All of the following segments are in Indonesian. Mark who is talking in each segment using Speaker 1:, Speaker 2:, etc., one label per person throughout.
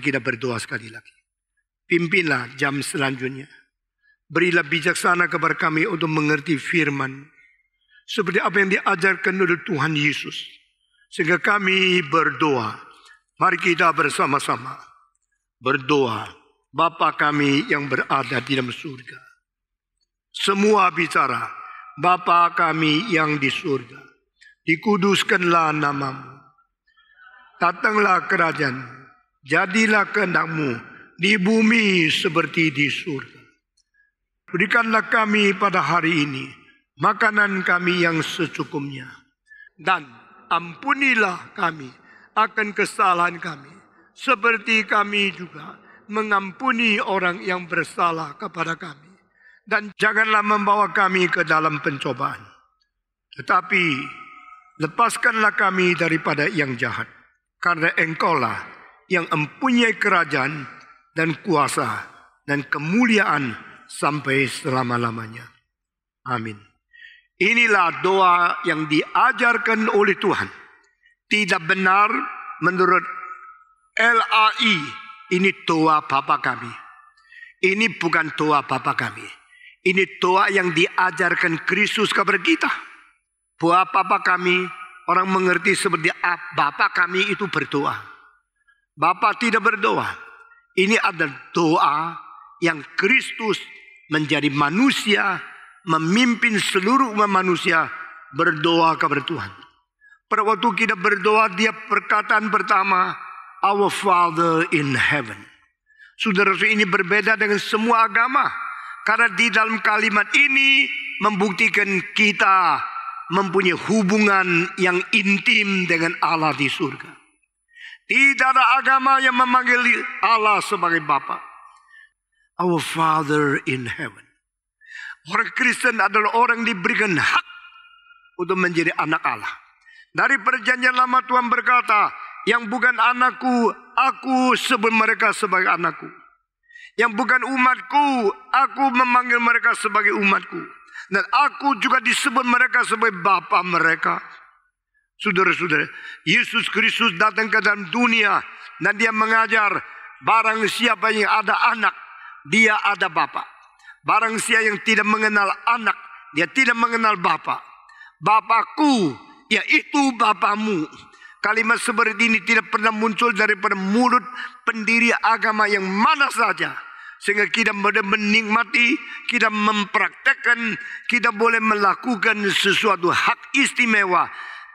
Speaker 1: Mari kita berdoa sekali lagi. Pimpinlah jam selanjutnya. Berilah bijaksana kepada kami untuk mengerti firman. Seperti apa yang diajarkan oleh Tuhan Yesus. Sehingga kami berdoa. Mari kita bersama-sama berdoa. Bapa kami yang berada di dalam surga. Semua bicara, Bapa kami yang di surga. Dikuduskanlah namamu. Datanglah kerajaanmu jadilah kehendakmu di bumi seperti di surga. Berikanlah kami pada hari ini makanan kami yang secukupnya. Dan ampunilah kami akan kesalahan kami. Seperti kami juga mengampuni orang yang bersalah kepada kami. Dan janganlah membawa kami ke dalam pencobaan. Tetapi lepaskanlah kami daripada yang jahat. Karena engkau lah yang mempunyai kerajaan dan kuasa dan kemuliaan sampai selama-lamanya. Amin. Inilah doa yang diajarkan oleh Tuhan. Tidak benar menurut LAI ini doa Bapa kami. Ini bukan doa Bapa kami. Ini doa yang diajarkan Kristus kepada kita. Buat Bapa kami orang mengerti seperti Bapa kami itu berdoa. Bapak tidak berdoa. Ini adalah doa yang Kristus menjadi manusia, memimpin seluruh umat manusia berdoa kepada Tuhan. Pada waktu kita berdoa, dia perkataan pertama, Our Father in Heaven. Saudara-saudara ini berbeda dengan semua agama. Karena di dalam kalimat ini membuktikan kita mempunyai hubungan yang intim dengan Allah di surga. Tidak ada agama yang memanggil Allah sebagai Bapa. Our Father in Heaven. Orang Kristen adalah orang yang diberikan hak untuk menjadi anak Allah. Dari perjanjian lama Tuhan berkata, yang bukan anakku, aku sebut mereka sebagai anakku. Yang bukan umatku, aku memanggil mereka sebagai umatku. Dan aku juga disebut mereka sebagai bapa mereka. Saudara-saudara, Yesus Kristus datang ke dalam dunia dan dia mengajar barang siapa yang ada anak, dia ada bapa. Barang siapa yang tidak mengenal anak, dia tidak mengenal bapa. Bapakku, yaitu bapamu. Kalimat seperti ini tidak pernah muncul daripada mulut pendiri agama yang mana saja. Sehingga kita boleh menikmati, kita mempraktekkan, kita boleh melakukan sesuatu hak istimewa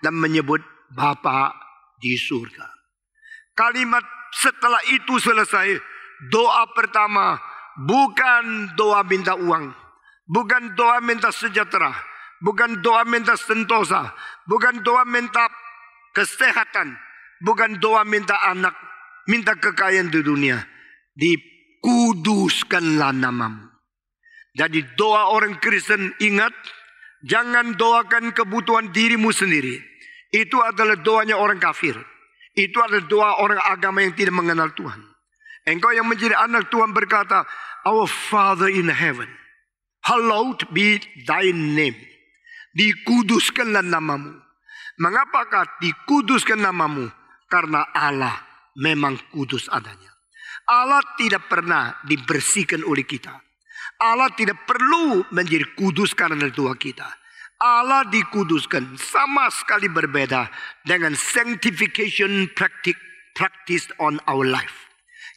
Speaker 1: dan menyebut Bapa di surga. Kalimat setelah itu selesai, doa pertama bukan doa minta uang, bukan doa minta sejahtera, bukan doa minta sentosa, bukan doa minta kesehatan, bukan doa minta anak, minta kekayaan di dunia. Dikuduskanlah namamu. Jadi doa orang Kristen ingat, jangan doakan kebutuhan dirimu sendiri. Itu adalah doanya orang kafir. Itu adalah doa orang agama yang tidak mengenal Tuhan. Engkau yang menjadi anak Tuhan berkata, Our Father in heaven, hallowed be thy name. Dikuduskanlah namamu. Mengapakah dikuduskan namamu? Karena Allah memang kudus adanya. Allah tidak pernah dibersihkan oleh kita. Allah tidak perlu menjadi kudus karena doa kita. Allah dikuduskan sama sekali berbeda dengan sanctification practice practiced on our life.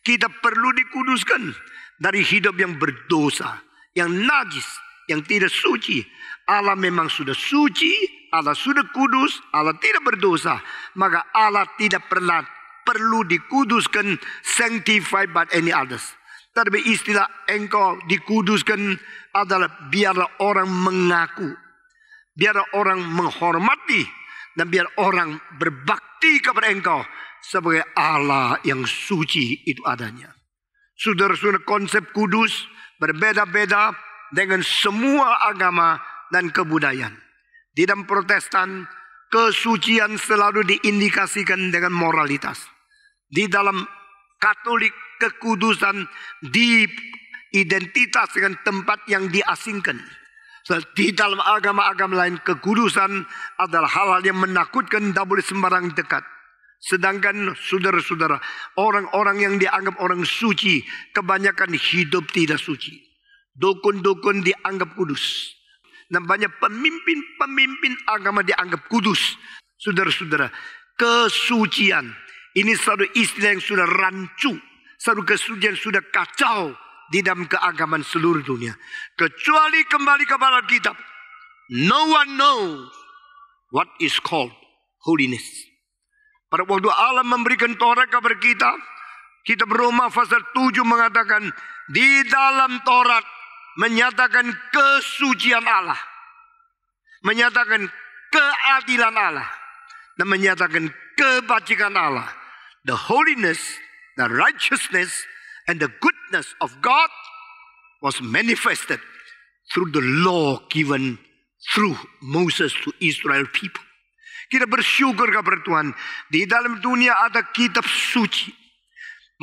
Speaker 1: Kita perlu dikuduskan dari hidup yang berdosa, yang najis, yang tidak suci. Allah memang sudah suci, Allah sudah kudus, Allah tidak berdosa. Maka Allah tidak pernah perlu dikuduskan sanctified by any others. Tapi istilah engkau dikuduskan adalah biarlah orang mengaku Biar orang menghormati dan biar orang berbakti kepada engkau sebagai Allah yang suci itu adanya. Saudara-saudara konsep kudus berbeda-beda dengan semua agama dan kebudayaan. Di dalam protestan, kesucian selalu diindikasikan dengan moralitas. Di dalam katolik, kekudusan diidentitas dengan tempat yang diasingkan. Di dalam agama-agama lain kekudusan adalah hal-hal yang menakutkan tidak boleh sembarang dekat. Sedangkan saudara-saudara, orang-orang yang dianggap orang suci, kebanyakan hidup tidak suci. Dukun-dukun dianggap kudus. Nampaknya pemimpin-pemimpin agama dianggap kudus. Saudara-saudara, kesucian. Ini satu istilah yang sudah rancu. Satu kesucian sudah kacau di dalam keagamaan seluruh dunia. Kecuali kembali kepada kitab. No one know what is called holiness. Pada waktu Allah memberikan Taurat kepada kita, kitab Roma pasal 7 mengatakan di dalam Taurat menyatakan kesucian Allah, menyatakan keadilan Allah dan menyatakan kebajikan Allah. The holiness, the righteousness And the goodness of God was manifested through the law given through Moses to Israel people. Kita bersyukur kepada Tuhan. Di dalam dunia ada kitab suci.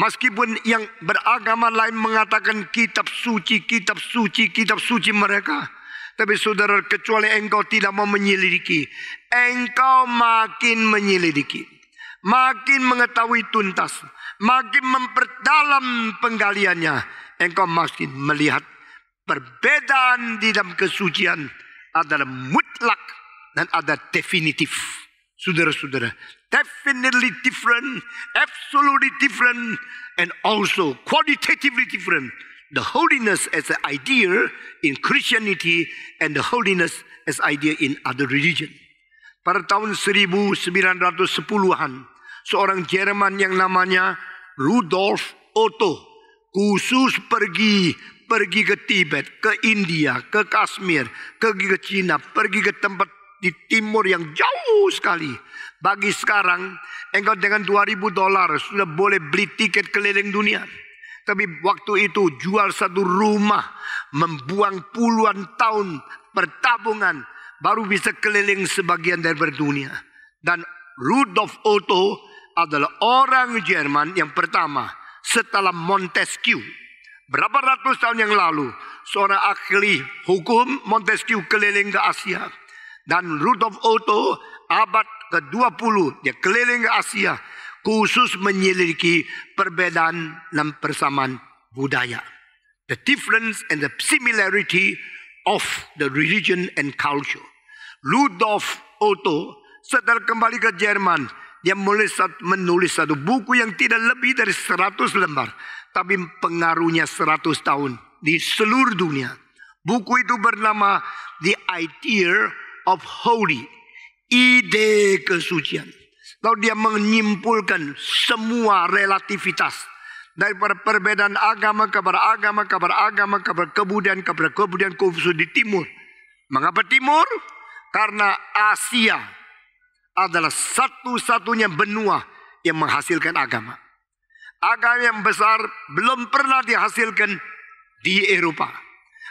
Speaker 1: Meskipun yang beragama lain mengatakan kitab suci, kitab suci, kitab suci mereka. Tapi saudara kecuali engkau tidak mau menyelidiki. Engkau makin menyelidiki. Makin mengetahui tuntas makin memperdalam penggaliannya, engkau makin melihat perbedaan di dalam kesucian adalah mutlak dan ada definitif. Saudara-saudara, definitely different, absolutely different, and also qualitatively different. The holiness as an idea in Christianity and the holiness as idea in other religion. Pada tahun 1910-an, seorang Jerman yang namanya Rudolf Otto khusus pergi pergi ke Tibet, ke India, ke Kashmir, pergi ke Cina, pergi ke tempat di timur yang jauh sekali. Bagi sekarang, engkau dengan 2000 dolar sudah boleh beli tiket keliling dunia. Tapi waktu itu jual satu rumah, membuang puluhan tahun pertabungan, baru bisa keliling sebagian dari dunia. Dan Rudolf Otto adalah orang Jerman yang pertama setelah Montesquieu. Berapa ratus tahun yang lalu seorang ahli hukum Montesquieu keliling ke Asia. Dan Rudolf Otto abad ke-20 dia keliling ke Asia khusus menyelidiki perbedaan dan persamaan budaya. The difference and the similarity of the religion and culture. Rudolf Otto setelah kembali ke Jerman dia menulis, menulis satu buku yang tidak lebih dari 100 lembar. Tapi pengaruhnya 100 tahun di seluruh dunia. Buku itu bernama The Idea of Holy. Ide kesucian. Lalu dia menyimpulkan semua relativitas dari perbedaan agama kepada agama kepada agama kepada kebudayaan kepada kebudayaan khusus di timur. Mengapa timur? Karena Asia adalah satu-satunya benua yang menghasilkan agama. Agama yang besar belum pernah dihasilkan di Eropa.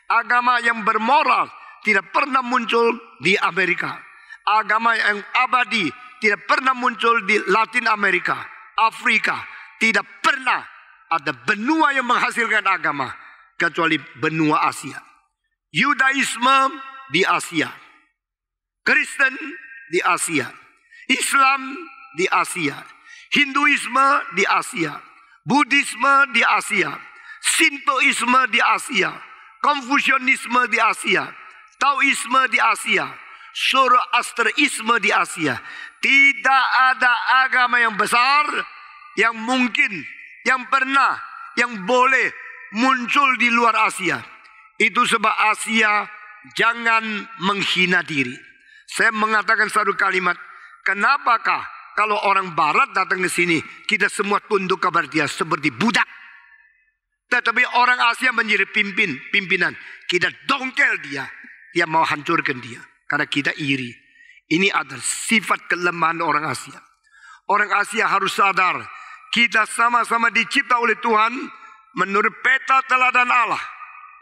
Speaker 1: Agama yang bermoral tidak pernah muncul di Amerika. Agama yang abadi tidak pernah muncul di Latin Amerika, Afrika. Tidak pernah ada benua yang menghasilkan agama kecuali benua Asia. Yudaisme di Asia. Kristen di Asia. Islam di Asia, Hinduisme di Asia, Budisme di Asia, Sintoisme di Asia, Konfusionisme di Asia, Taoisme di Asia, Zoroasterisme di Asia. Tidak ada agama yang besar yang mungkin, yang pernah, yang boleh muncul di luar Asia. Itu sebab Asia jangan menghina diri. Saya mengatakan satu kalimat Kenapakah kalau orang barat datang ke sini kita semua tunduk kepada dia seperti budak. Tetapi orang Asia menjadi pimpin, pimpinan. Kita dongkel dia. Dia mau hancurkan dia. Karena kita iri. Ini adalah sifat kelemahan orang Asia. Orang Asia harus sadar. Kita sama-sama dicipta oleh Tuhan. Menurut peta teladan Allah.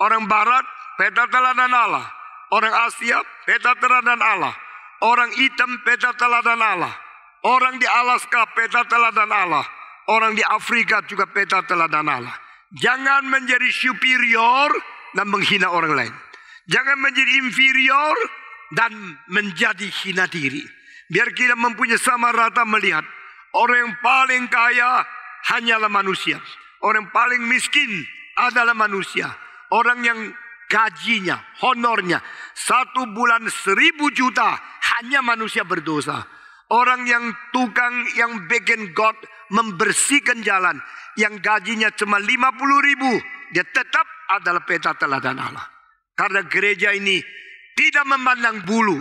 Speaker 1: Orang Barat, peta teladan Allah. Orang Asia, peta teladan Allah. Orang hitam peta teladan Allah. Orang di Alaska peta teladan Allah. Orang di Afrika juga peta teladan Allah. Jangan menjadi superior dan menghina orang lain. Jangan menjadi inferior dan menjadi hina diri. Biar kita mempunyai sama rata melihat. Orang yang paling kaya hanyalah manusia. Orang yang paling miskin adalah manusia. Orang yang gajinya, honornya. Satu bulan seribu juta hanya manusia berdosa. Orang yang tukang yang bikin God membersihkan jalan. Yang gajinya cuma 50 ribu. Dia tetap adalah peta teladan Allah. Karena gereja ini tidak memandang bulu.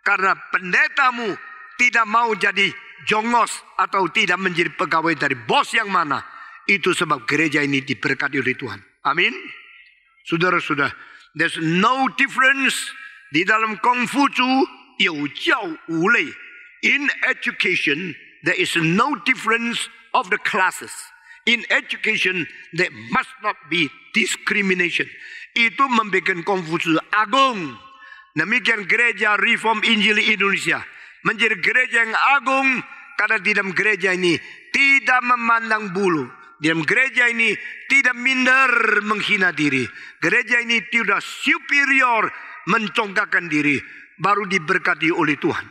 Speaker 1: Karena pendetamu tidak mau jadi jongos atau tidak menjadi pegawai dari bos yang mana. Itu sebab gereja ini diberkati oleh Tuhan. Amin. Saudara-saudara, There's no difference di dalam lei. In education, there is no difference of the classes. In education, there must not be discrimination. Itu membuat Konfusius agung. Demikian gereja Reform Injil Indonesia menjadi gereja yang agung karena di dalam gereja ini tidak memandang bulu, di dalam gereja ini tidak minder menghina diri. Gereja ini tidak superior mencongkakkan diri. Baru diberkati oleh Tuhan.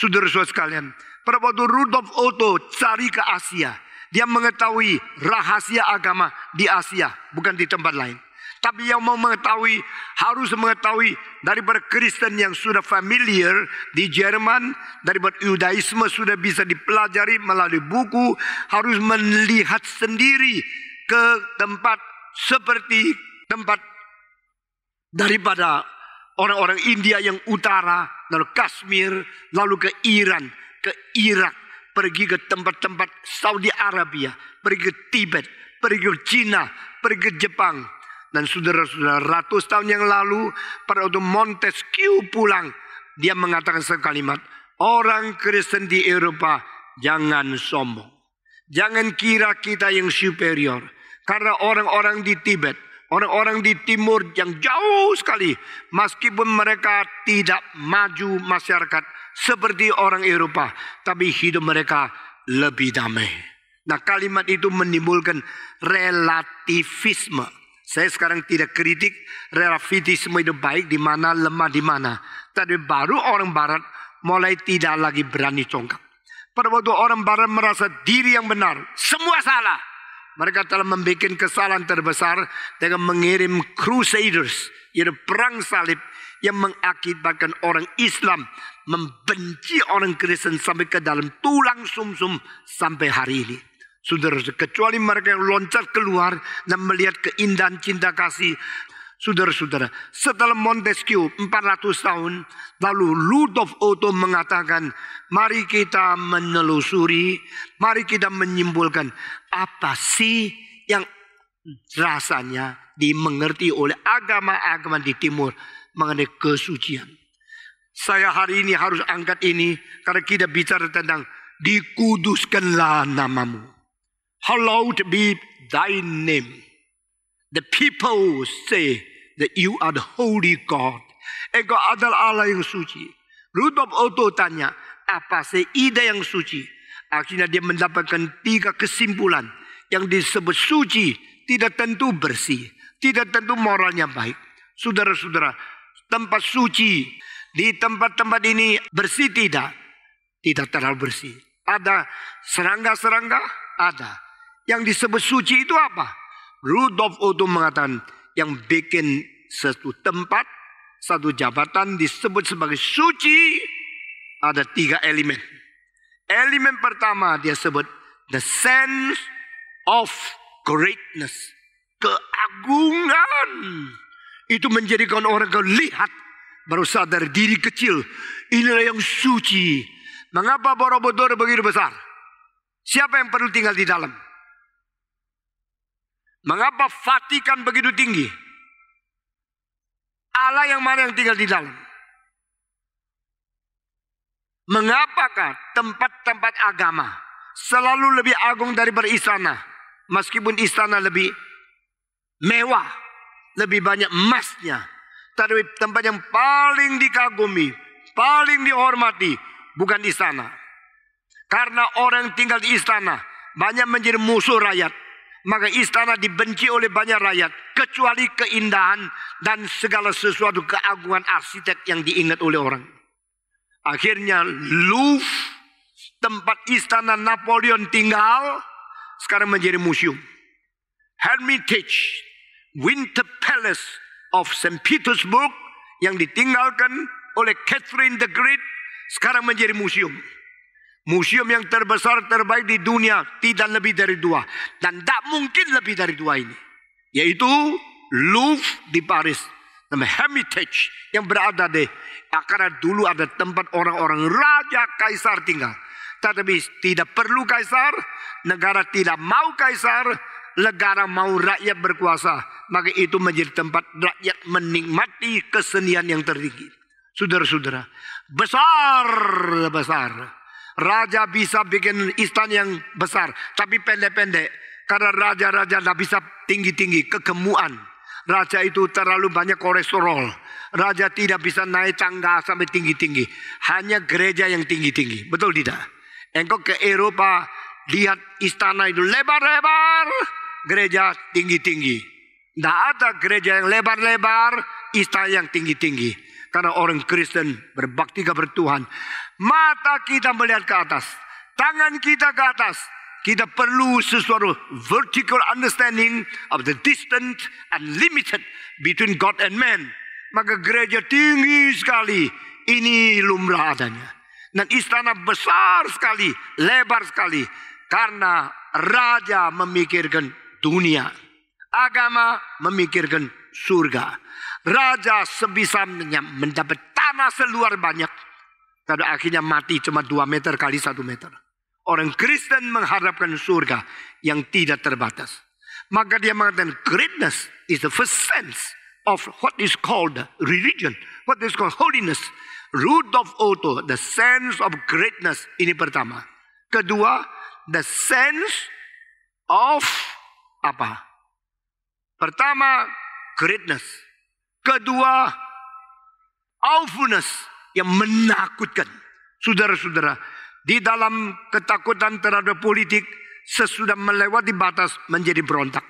Speaker 1: Saudara-saudara sekalian. Pada waktu Rudolf Otto cari ke Asia. Dia mengetahui rahasia agama di Asia. Bukan di tempat lain. Tapi yang mau mengetahui harus mengetahui dari Kristen yang sudah familiar di Jerman, dari Yudaisme sudah bisa dipelajari melalui buku, harus melihat sendiri ke tempat seperti tempat daripada orang-orang India yang utara, lalu Kashmir, lalu ke Iran, ke Irak, pergi ke tempat-tempat Saudi Arabia, pergi ke Tibet, pergi ke Cina, pergi ke Jepang, dan saudara-saudara ratus tahun yang lalu pada waktu Montesquieu pulang. Dia mengatakan satu kalimat. Orang Kristen di Eropa jangan sombong. Jangan kira kita yang superior. Karena orang-orang di Tibet, orang-orang di timur yang jauh sekali. Meskipun mereka tidak maju masyarakat seperti orang Eropa. Tapi hidup mereka lebih damai. Nah kalimat itu menimbulkan relativisme saya sekarang tidak kritik relativisme itu baik di mana lemah di mana. Tapi baru orang barat mulai tidak lagi berani congkak. Pada waktu orang barat merasa diri yang benar, semua salah. Mereka telah membuat kesalahan terbesar dengan mengirim crusaders, yaitu perang salib yang mengakibatkan orang Islam membenci orang Kristen sampai ke dalam tulang sumsum -sum sampai hari ini. Saudara, kecuali mereka yang loncat keluar dan melihat keindahan cinta kasih. Saudara-saudara, setelah Montesquieu 400 tahun, lalu Ludov Otto mengatakan, mari kita menelusuri, mari kita menyimpulkan apa sih yang rasanya dimengerti oleh agama-agama di timur mengenai kesucian. Saya hari ini harus angkat ini karena kita bicara tentang dikuduskanlah namamu. Hallowed be thy name. The people say that you are the holy God. Engkau adalah Allah yang suci. Rudolf Otto tanya, apa sih ide yang suci? Akhirnya dia mendapatkan tiga kesimpulan. Yang disebut suci tidak tentu bersih. Tidak tentu moralnya baik. Saudara-saudara, tempat suci di tempat-tempat ini bersih tidak? Tidak terlalu bersih. Ada serangga-serangga? Ada yang disebut suci itu apa? Rudolf Otto mengatakan yang bikin satu tempat, satu jabatan disebut sebagai suci ada tiga elemen. Elemen pertama dia sebut the sense of greatness. Keagungan. Itu menjadikan orang lihat Baru sadar diri kecil. Inilah yang suci. Mengapa Borobudur begitu besar? Siapa yang perlu tinggal di dalam? Mengapa Vatikan begitu tinggi? Allah yang mana yang tinggal di dalam? Mengapakah tempat-tempat agama selalu lebih agung dari beristana, Meskipun istana lebih mewah, lebih banyak emasnya. Tapi tempat yang paling dikagumi, paling dihormati bukan istana. Karena orang yang tinggal di istana banyak menjadi musuh rakyat maka istana dibenci oleh banyak rakyat kecuali keindahan dan segala sesuatu keagungan arsitek yang diingat oleh orang. Akhirnya Louvre tempat istana Napoleon tinggal sekarang menjadi museum. Hermitage Winter Palace of St. Petersburg yang ditinggalkan oleh Catherine the Great sekarang menjadi museum. Museum yang terbesar terbaik di dunia tidak lebih dari dua. Dan tak mungkin lebih dari dua ini. Yaitu Louvre di Paris. Nama Hermitage yang berada di karena dulu ada tempat orang-orang raja kaisar tinggal. Tetapi tidak perlu kaisar, negara tidak mau kaisar, negara mau rakyat berkuasa, maka itu menjadi tempat rakyat menikmati kesenian yang tertinggi. Saudara-saudara, besar besar Raja bisa bikin istana yang besar, tapi pendek-pendek. Karena raja-raja tidak bisa tinggi-tinggi, kegemuan. Raja itu terlalu banyak kolesterol. Raja tidak bisa naik tangga sampai tinggi-tinggi. Hanya gereja yang tinggi-tinggi. Betul tidak? Engkau ke Eropa, lihat istana itu lebar-lebar. Gereja tinggi-tinggi. Tidak ada gereja yang lebar-lebar, istana yang tinggi-tinggi. Karena orang Kristen berbakti kepada Tuhan. Mata kita melihat ke atas. Tangan kita ke atas. Kita perlu sesuatu vertical understanding of the distant and limited between God and man. Maka gereja tinggi sekali. Ini lumrah adanya. Dan istana besar sekali, lebar sekali. Karena raja memikirkan dunia. Agama memikirkan surga. Raja sebisa mendapat tanah seluar banyak. Pada akhirnya mati cuma 2 meter kali 1 meter. Orang Kristen mengharapkan surga yang tidak terbatas. Maka dia mengatakan greatness is the first sense of what is called religion. What is called holiness. Root of auto, the sense of greatness. Ini pertama. Kedua, the sense of apa? Pertama, greatness. Kedua, awfulness yang menakutkan. Saudara-saudara, di dalam ketakutan terhadap politik sesudah melewati batas menjadi berontak.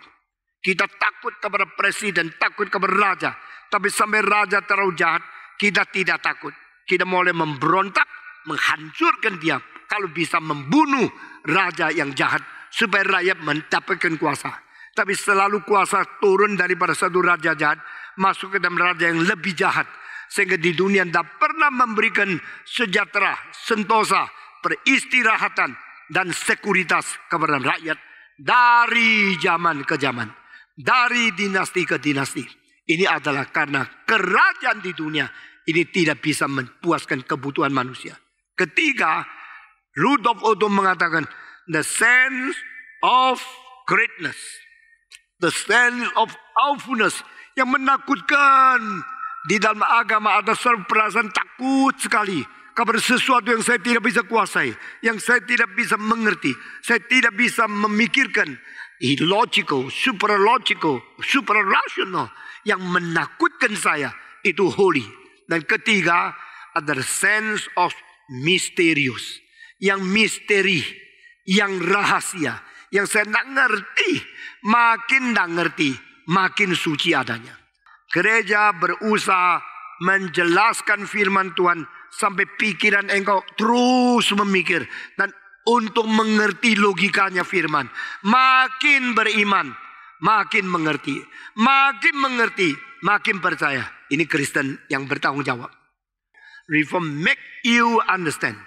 Speaker 1: Kita takut kepada presiden, takut kepada raja. Tapi sampai raja terlalu jahat, kita tidak takut. Kita mulai memberontak, menghancurkan dia. Kalau bisa membunuh raja yang jahat supaya rakyat mendapatkan kuasa. Tapi selalu kuasa turun daripada satu raja jahat masuk ke dalam raja yang lebih jahat. Sehingga di dunia tidak pernah memberikan sejahtera, sentosa, peristirahatan, dan sekuritas kepada rakyat dari zaman ke zaman. Dari dinasti ke dinasti. Ini adalah karena kerajaan di dunia ini tidak bisa memuaskan kebutuhan manusia. Ketiga, Rudolf Otto mengatakan, the sense of greatness. The sense of awfulness yang menakutkan. Di dalam agama ada selalu perasaan takut sekali kepada sesuatu yang saya tidak bisa kuasai, yang saya tidak bisa mengerti, saya tidak bisa memikirkan. Illogical, super rational yang menakutkan saya itu holy. Dan ketiga ada sense of mysterious, yang misteri, yang rahasia, yang saya tidak ngerti. Makin tidak ngerti, makin suci adanya. Gereja berusaha menjelaskan firman Tuhan sampai pikiran engkau terus memikir dan untuk mengerti logikanya firman. Makin beriman, makin mengerti, makin mengerti, makin percaya. Ini Kristen yang bertanggung jawab. Reform make you understand,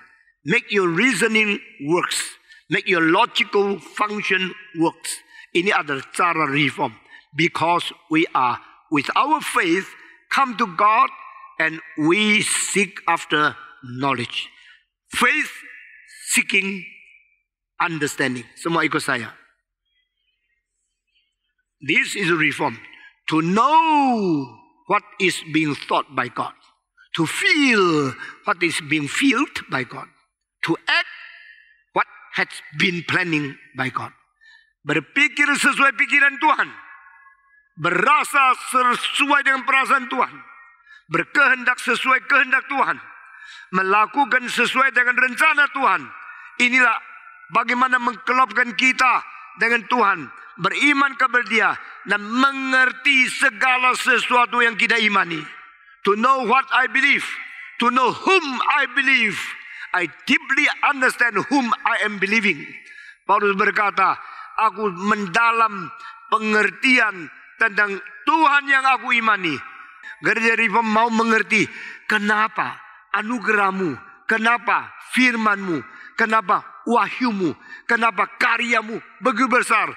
Speaker 1: make your reasoning works. Make your logical function works. the other thorough reform, because we are with our faith come to God and we seek after knowledge. Faith seeking understanding. Semua ikut saya. This is a reform. To know what is being thought by God. To feel what is being felt by God. To act has been planning by God. Berpikir sesuai pikiran Tuhan. Berasa sesuai dengan perasaan Tuhan. Berkehendak sesuai kehendak Tuhan. Melakukan sesuai dengan rencana Tuhan. Inilah bagaimana mengkelopkan kita dengan Tuhan. Beriman kepada dia. Dan mengerti segala sesuatu yang kita imani. To know what I believe. To know whom I believe. I deeply understand whom I am believing. Paulus berkata, aku mendalam pengertian tentang Tuhan yang aku imani. Gereja Riva mau mengerti kenapa anugerahmu, kenapa firmanmu, kenapa wahyumu, kenapa karyamu begitu besar.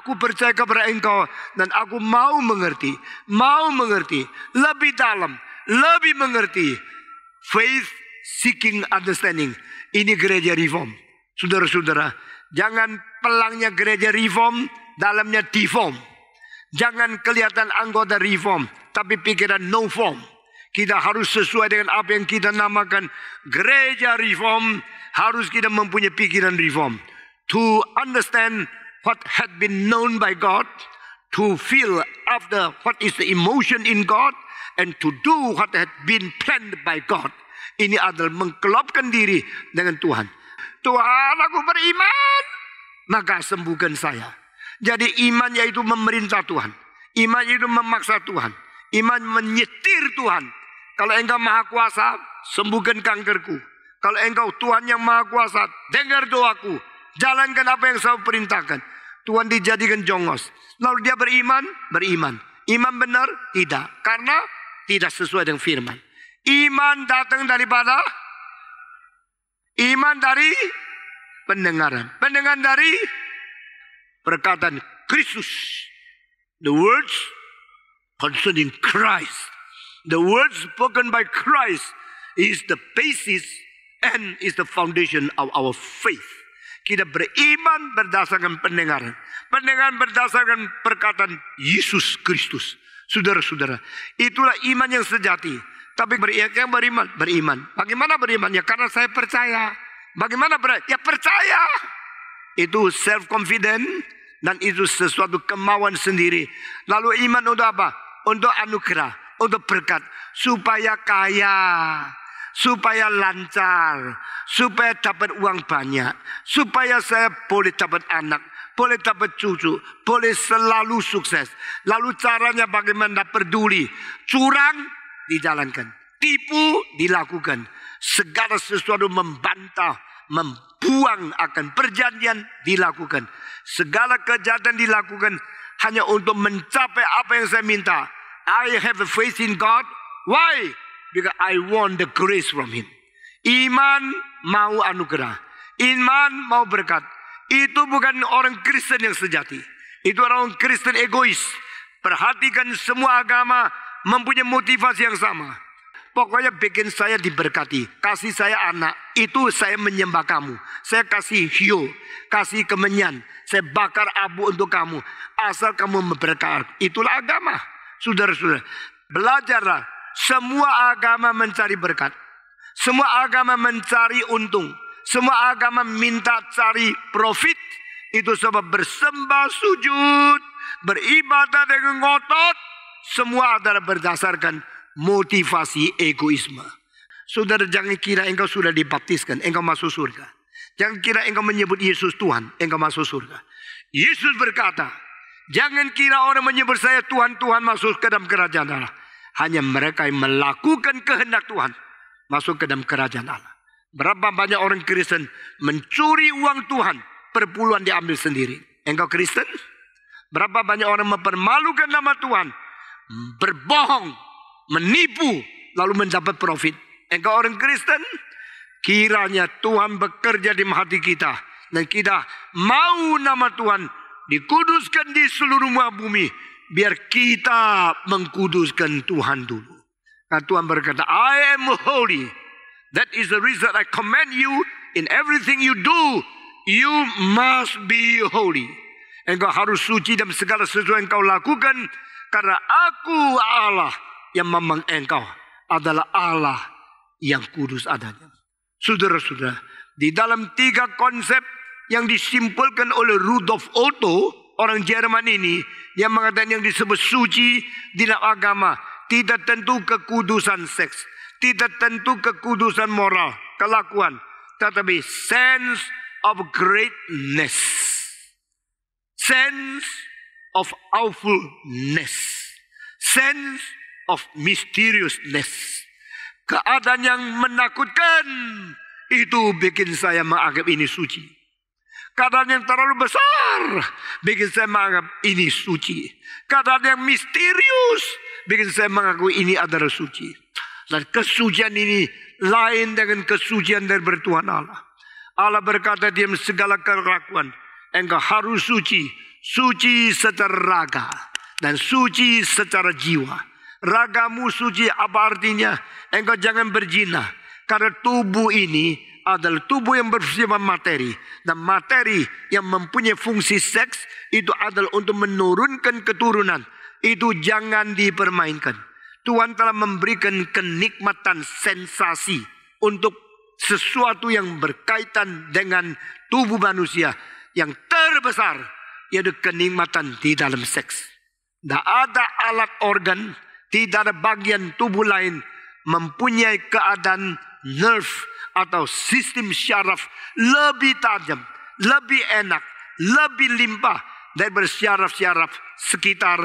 Speaker 1: Aku percaya kepada engkau dan aku mau mengerti, mau mengerti, lebih dalam, lebih mengerti. Faith seeking understanding. Ini gereja reform. Saudara-saudara, jangan pelangnya gereja reform, dalamnya deform. Jangan kelihatan anggota reform, tapi pikiran no form. Kita harus sesuai dengan apa yang kita namakan gereja reform. Harus kita mempunyai pikiran reform. To understand what had been known by God. To feel after what is the emotion in God. And to do what had been planned by God. Ini adalah mengkelopkan diri dengan Tuhan. Tuhan aku beriman, maka sembuhkan saya. Jadi iman yaitu memerintah Tuhan. Iman itu memaksa Tuhan. Iman menyetir Tuhan. Kalau engkau maha kuasa, sembuhkan kankerku. Kalau engkau Tuhan yang maha kuasa, dengar doaku. Jalankan apa yang saya perintahkan. Tuhan dijadikan jongos. Lalu dia beriman, beriman. Iman benar? Tidak. Karena tidak sesuai dengan firman. Iman datang daripada iman dari pendengaran. Pendengaran dari perkataan Kristus. The words concerning Christ. The words spoken by Christ is the basis and is the foundation of our faith. Kita beriman berdasarkan pendengaran. Pendengaran berdasarkan perkataan Yesus Kristus. Saudara-saudara, itulah iman yang sejati tapi beriman, ya, yang beriman, beriman. Bagaimana beriman? Ya karena saya percaya. Bagaimana beriman? Ya percaya. Itu self confident dan itu sesuatu kemauan sendiri. Lalu iman untuk apa? Untuk anugerah, untuk berkat, supaya kaya, supaya lancar, supaya dapat uang banyak, supaya saya boleh dapat anak, boleh dapat cucu, boleh selalu sukses. Lalu caranya bagaimana? Peduli, curang, dijalankan. Tipu dilakukan. Segala sesuatu membantah, membuang akan perjanjian dilakukan. Segala kejahatan dilakukan hanya untuk mencapai apa yang saya minta. I have a faith in God. Why? Because I want the grace from Him. Iman mau anugerah. Iman mau berkat. Itu bukan orang Kristen yang sejati. Itu orang Kristen egois. Perhatikan semua agama mempunyai motivasi yang sama. Pokoknya bikin saya diberkati. Kasih saya anak. Itu saya menyembah kamu. Saya kasih hiu. Kasih kemenyan. Saya bakar abu untuk kamu. Asal kamu memberkati. Itulah agama. Saudara-saudara. Belajarlah. Semua agama mencari berkat. Semua agama mencari untung. Semua agama minta cari profit. Itu sebab bersembah sujud. Beribadah dengan ngotot semua adalah berdasarkan motivasi egoisme. Saudara jangan kira engkau sudah dibaptiskan, engkau masuk surga. Jangan kira engkau menyebut Yesus Tuhan, engkau masuk surga. Yesus berkata, jangan kira orang menyebut saya Tuhan, Tuhan masuk ke dalam kerajaan Allah. Hanya mereka yang melakukan kehendak Tuhan masuk ke dalam kerajaan Allah. Berapa banyak orang Kristen mencuri uang Tuhan, perpuluhan diambil sendiri. Engkau Kristen? Berapa banyak orang mempermalukan nama Tuhan, berbohong, menipu, lalu mendapat profit. Engkau orang Kristen, kiranya Tuhan bekerja di hati kita. Dan kita mau nama Tuhan dikuduskan di seluruh muka bumi. Biar kita mengkuduskan Tuhan dulu. Nah, Tuhan berkata, I am holy. That is the reason I command you in everything you do. You must be holy. Engkau harus suci dalam segala sesuatu yang kau lakukan karena aku Allah yang memang engkau adalah Allah yang kudus adanya. Saudara-saudara, di dalam tiga konsep yang disimpulkan oleh Rudolf Otto, orang Jerman ini, yang mengatakan yang disebut suci di dalam agama, tidak tentu kekudusan seks, tidak tentu kekudusan moral, kelakuan, tetapi sense of greatness. Sense of awfulness, sense of mysteriousness. Keadaan yang menakutkan itu bikin saya menganggap ini suci. Keadaan yang terlalu besar bikin saya menganggap ini suci. Keadaan yang misterius bikin saya mengakui ini adalah suci. Dan kesucian ini lain dengan kesucian dari bertuhan Allah. Allah berkata diam segala keraguan Engkau harus suci Suci secara raga dan suci secara jiwa. Ragamu suci apa artinya? Engkau jangan berzina. Karena tubuh ini adalah tubuh yang bersifat materi. Dan materi yang mempunyai fungsi seks itu adalah untuk menurunkan keturunan. Itu jangan dipermainkan. Tuhan telah memberikan kenikmatan sensasi untuk sesuatu yang berkaitan dengan tubuh manusia yang terbesar yaitu kenikmatan di dalam seks. Tidak ada alat organ, tidak ada bagian tubuh lain mempunyai keadaan nerve atau sistem syaraf lebih tajam, lebih enak, lebih limpah dari bersyaraf-syaraf sekitar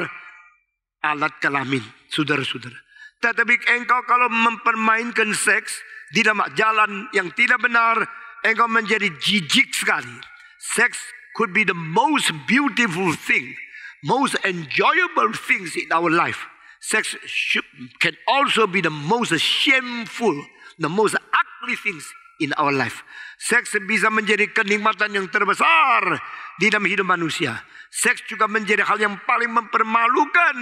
Speaker 1: alat kelamin, saudara-saudara. Tetapi engkau kalau mempermainkan seks di dalam jalan yang tidak benar, engkau menjadi jijik sekali. Seks could be the most beautiful thing, most enjoyable things in our life. Sex should, can also be the most shameful, the most ugly things in our life. Sex bisa menjadi kenikmatan yang terbesar di dalam hidup manusia. Sex juga menjadi hal yang paling mempermalukan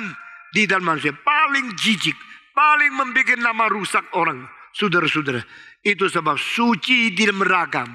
Speaker 1: di dalam manusia. Paling jijik, paling membuat nama rusak orang. Saudara-saudara, itu sebab suci di dalam ragam.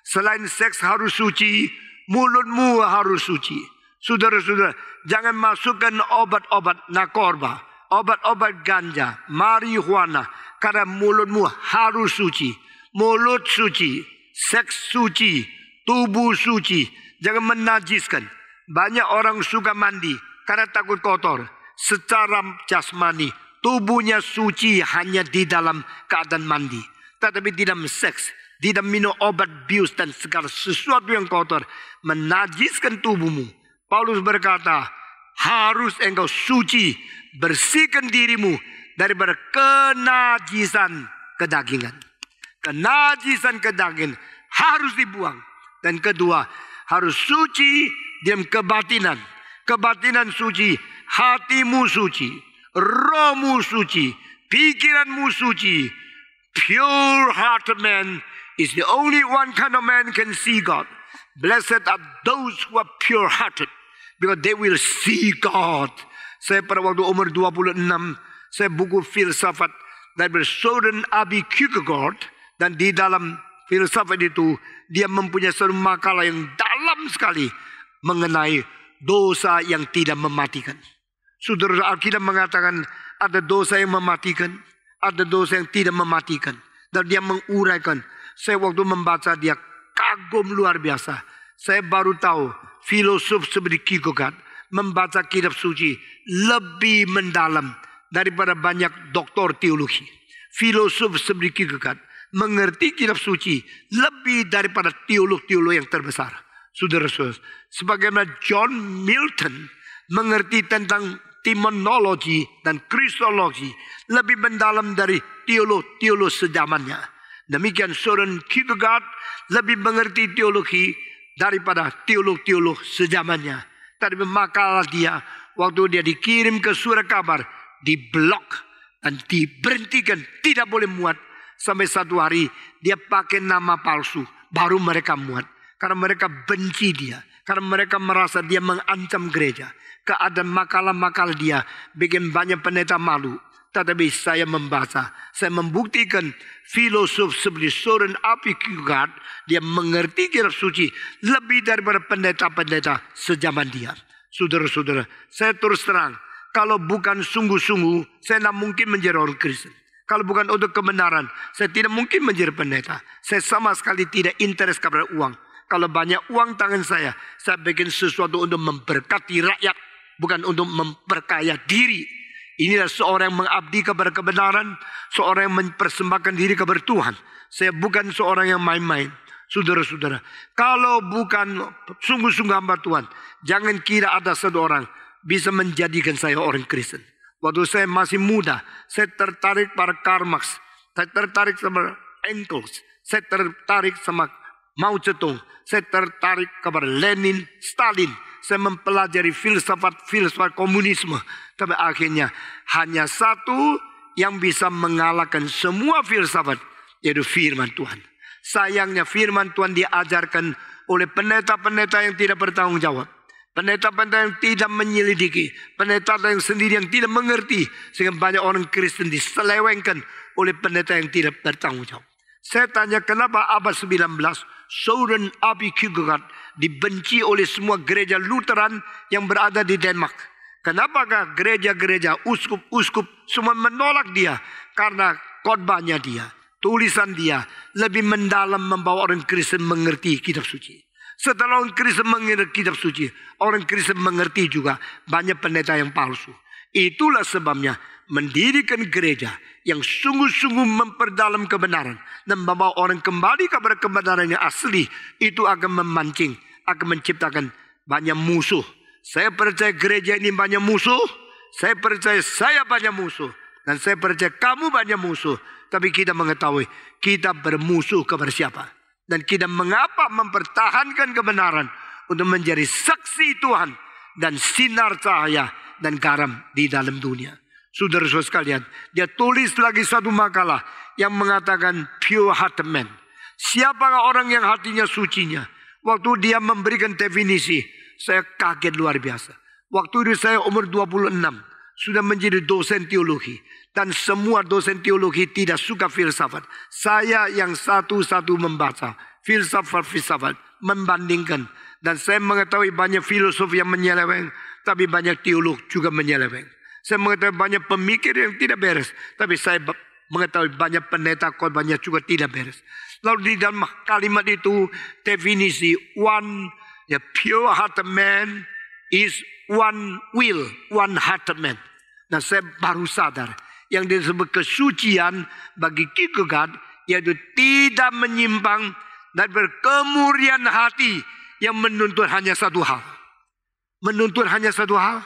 Speaker 1: Selain seks harus suci, mulutmu harus suci. Saudara-saudara, jangan masukkan obat-obat nakorba, obat-obat ganja, marihuana. Karena mulutmu harus suci. Mulut suci, seks suci, tubuh suci. Jangan menajiskan. Banyak orang suka mandi karena takut kotor. Secara jasmani, tubuhnya suci hanya di dalam keadaan mandi. Tetapi di dalam seks, tidak minum obat bius dan segala sesuatu yang kotor. Menajiskan tubuhmu. Paulus berkata, harus engkau suci. Bersihkan dirimu dari berkenajisan kedagingan. Kenajisan kedagingan harus dibuang. Dan kedua, harus suci dalam kebatinan. Kebatinan suci, hatimu suci, rohmu suci, pikiranmu suci. Pure heart man is the only one kind of man can see God. Blessed are those who are pure hearted because they will see God. Saya pada waktu umur 26 saya buku filsafat dari Soren Abi Kierkegaard dan di dalam filsafat itu dia mempunyai satu makalah yang dalam sekali mengenai dosa yang tidak mematikan. Saudara Alkitab mengatakan ada dosa yang mematikan, ada dosa yang tidak mematikan. Dan dia menguraikan saya waktu membaca dia kagum luar biasa. Saya baru tahu filosof seperti Kierkegaard membaca kitab suci lebih mendalam daripada banyak doktor teologi. Filosof seperti Kierkegaard mengerti kitab suci lebih daripada teolog-teolog yang terbesar. Saudara-saudara, sebagaimana John Milton mengerti tentang timonologi dan kristologi lebih mendalam dari teolog-teolog sejamannya. Demikian Soren Kierkegaard lebih mengerti teologi daripada teolog-teolog sejamannya. Tadi makalah dia waktu dia dikirim ke surat kabar diblok dan diberhentikan tidak boleh muat sampai satu hari dia pakai nama palsu baru mereka muat karena mereka benci dia karena mereka merasa dia mengancam gereja keadaan makalah-makalah dia bikin banyak pendeta malu tetapi saya membaca, saya membuktikan filosof seperti Soren Apikugat, dia mengerti kitab suci lebih daripada pendeta-pendeta sejaman dia. Saudara-saudara, saya terus terang, kalau bukan sungguh-sungguh, saya tidak mungkin menjadi orang Kristen. Kalau bukan untuk kebenaran, saya tidak mungkin menjadi pendeta. Saya sama sekali tidak interes kepada uang. Kalau banyak uang tangan saya, saya bikin sesuatu untuk memberkati rakyat, bukan untuk memperkaya diri Inilah seorang yang mengabdi kepada kebenaran, seorang yang mempersembahkan diri kepada Tuhan. Saya bukan seorang yang main-main. Saudara-saudara, kalau bukan sungguh-sungguh hamba Tuhan, jangan kira ada satu orang bisa menjadikan saya orang Kristen. Waktu saya masih muda, saya tertarik pada Karl Marx, saya tertarik sama Engels, saya tertarik sama Mao Zedong, saya tertarik kepada Lenin, Stalin saya mempelajari filsafat-filsafat komunisme. Tapi akhirnya hanya satu yang bisa mengalahkan semua filsafat, yaitu firman Tuhan. Sayangnya firman Tuhan diajarkan oleh pendeta-pendeta yang tidak bertanggung jawab. Pendeta-pendeta yang tidak menyelidiki. Pendeta yang sendiri yang tidak mengerti. Sehingga banyak orang Kristen diselewengkan oleh pendeta yang tidak bertanggung jawab. Saya tanya kenapa abad 19 Soren Abi Kierkegaard dibenci oleh semua gereja Lutheran yang berada di Denmark. Kenapakah gereja-gereja, uskup-uskup semua menolak dia? Karena khotbahnya dia, tulisan dia lebih mendalam membawa orang Kristen mengerti kitab suci. Setelah orang Kristen mengerti kitab suci, orang Kristen mengerti juga banyak pendeta yang palsu. Itulah sebabnya mendirikan gereja yang sungguh-sungguh memperdalam kebenaran dan membawa orang kembali kepada kebenarannya asli itu akan memancing, akan menciptakan banyak musuh. Saya percaya gereja ini banyak musuh, saya percaya saya banyak musuh dan saya percaya kamu banyak musuh. Tapi kita mengetahui kita bermusuh kepada siapa dan kita mengapa mempertahankan kebenaran untuk menjadi saksi Tuhan dan sinar cahaya dan garam di dalam dunia. Saudara-saudara sekalian, dia tulis lagi satu makalah yang mengatakan pure heart man. Siapa orang yang hatinya sucinya? Waktu dia memberikan definisi, saya kaget luar biasa. Waktu itu saya umur 26, sudah menjadi dosen teologi. Dan semua dosen teologi tidak suka filsafat. Saya yang satu-satu membaca filsafat-filsafat, membandingkan. Dan saya mengetahui banyak filosof yang menyeleweng, tapi banyak teolog juga menyeleweng. Saya mengetahui banyak pemikir yang tidak beres. Tapi saya mengetahui banyak pendeta banyak juga tidak beres. Lalu di dalam kalimat itu definisi one ya pure hearted man is one will, one hearted man. Nah saya baru sadar yang disebut kesucian bagi God yaitu tidak menyimpang dan berkemurian hati yang menuntut hanya satu hal. Menuntut hanya satu hal?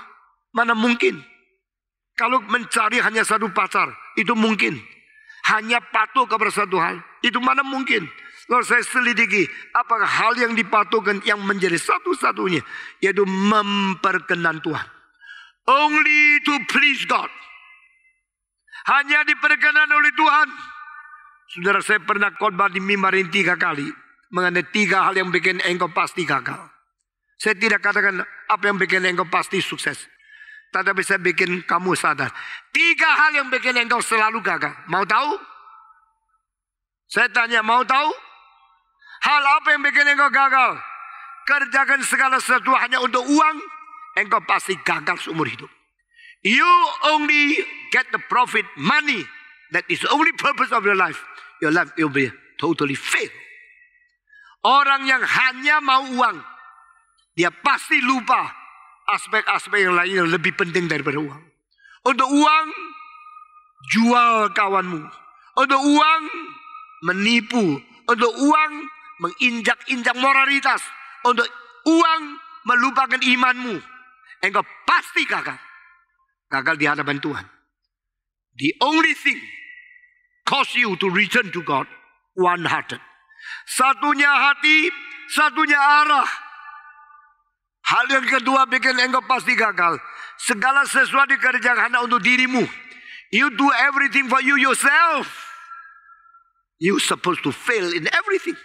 Speaker 1: Mana mungkin? Kalau mencari hanya satu pacar, itu mungkin. Hanya patuh kepada satu hal, itu mana mungkin. Lalu saya selidiki, apakah hal yang dipatuhkan yang menjadi satu-satunya, yaitu memperkenan Tuhan. Only to please God. Hanya diperkenan oleh Tuhan. Saudara saya pernah khotbah di mimbarin tiga kali. Mengenai tiga hal yang bikin engkau pasti gagal. Saya tidak katakan apa yang bikin engkau pasti sukses tidak bisa bikin kamu sadar. Tiga hal yang bikin engkau selalu gagal. Mau tahu? Saya tanya, mau tahu? Hal apa yang bikin engkau gagal? Kerjakan segala sesuatu hanya untuk uang, engkau pasti gagal seumur hidup. You only get the profit money. That is the only purpose of your life. Your life will be totally fail. Orang yang hanya mau uang, dia pasti lupa aspek-aspek yang lain yang lebih penting daripada uang. Untuk uang, jual kawanmu. Untuk uang, menipu. Untuk uang, menginjak-injak moralitas. Untuk uang, melupakan imanmu. Engkau pasti gagal. Gagal di hadapan Tuhan. The only thing cause you to return to God one hearted. Satunya hati, satunya arah, Hal yang kedua bikin engkau pasti gagal. Segala sesuatu dikerjakan hanya untuk dirimu. You do everything for you yourself. You supposed to fail in everything.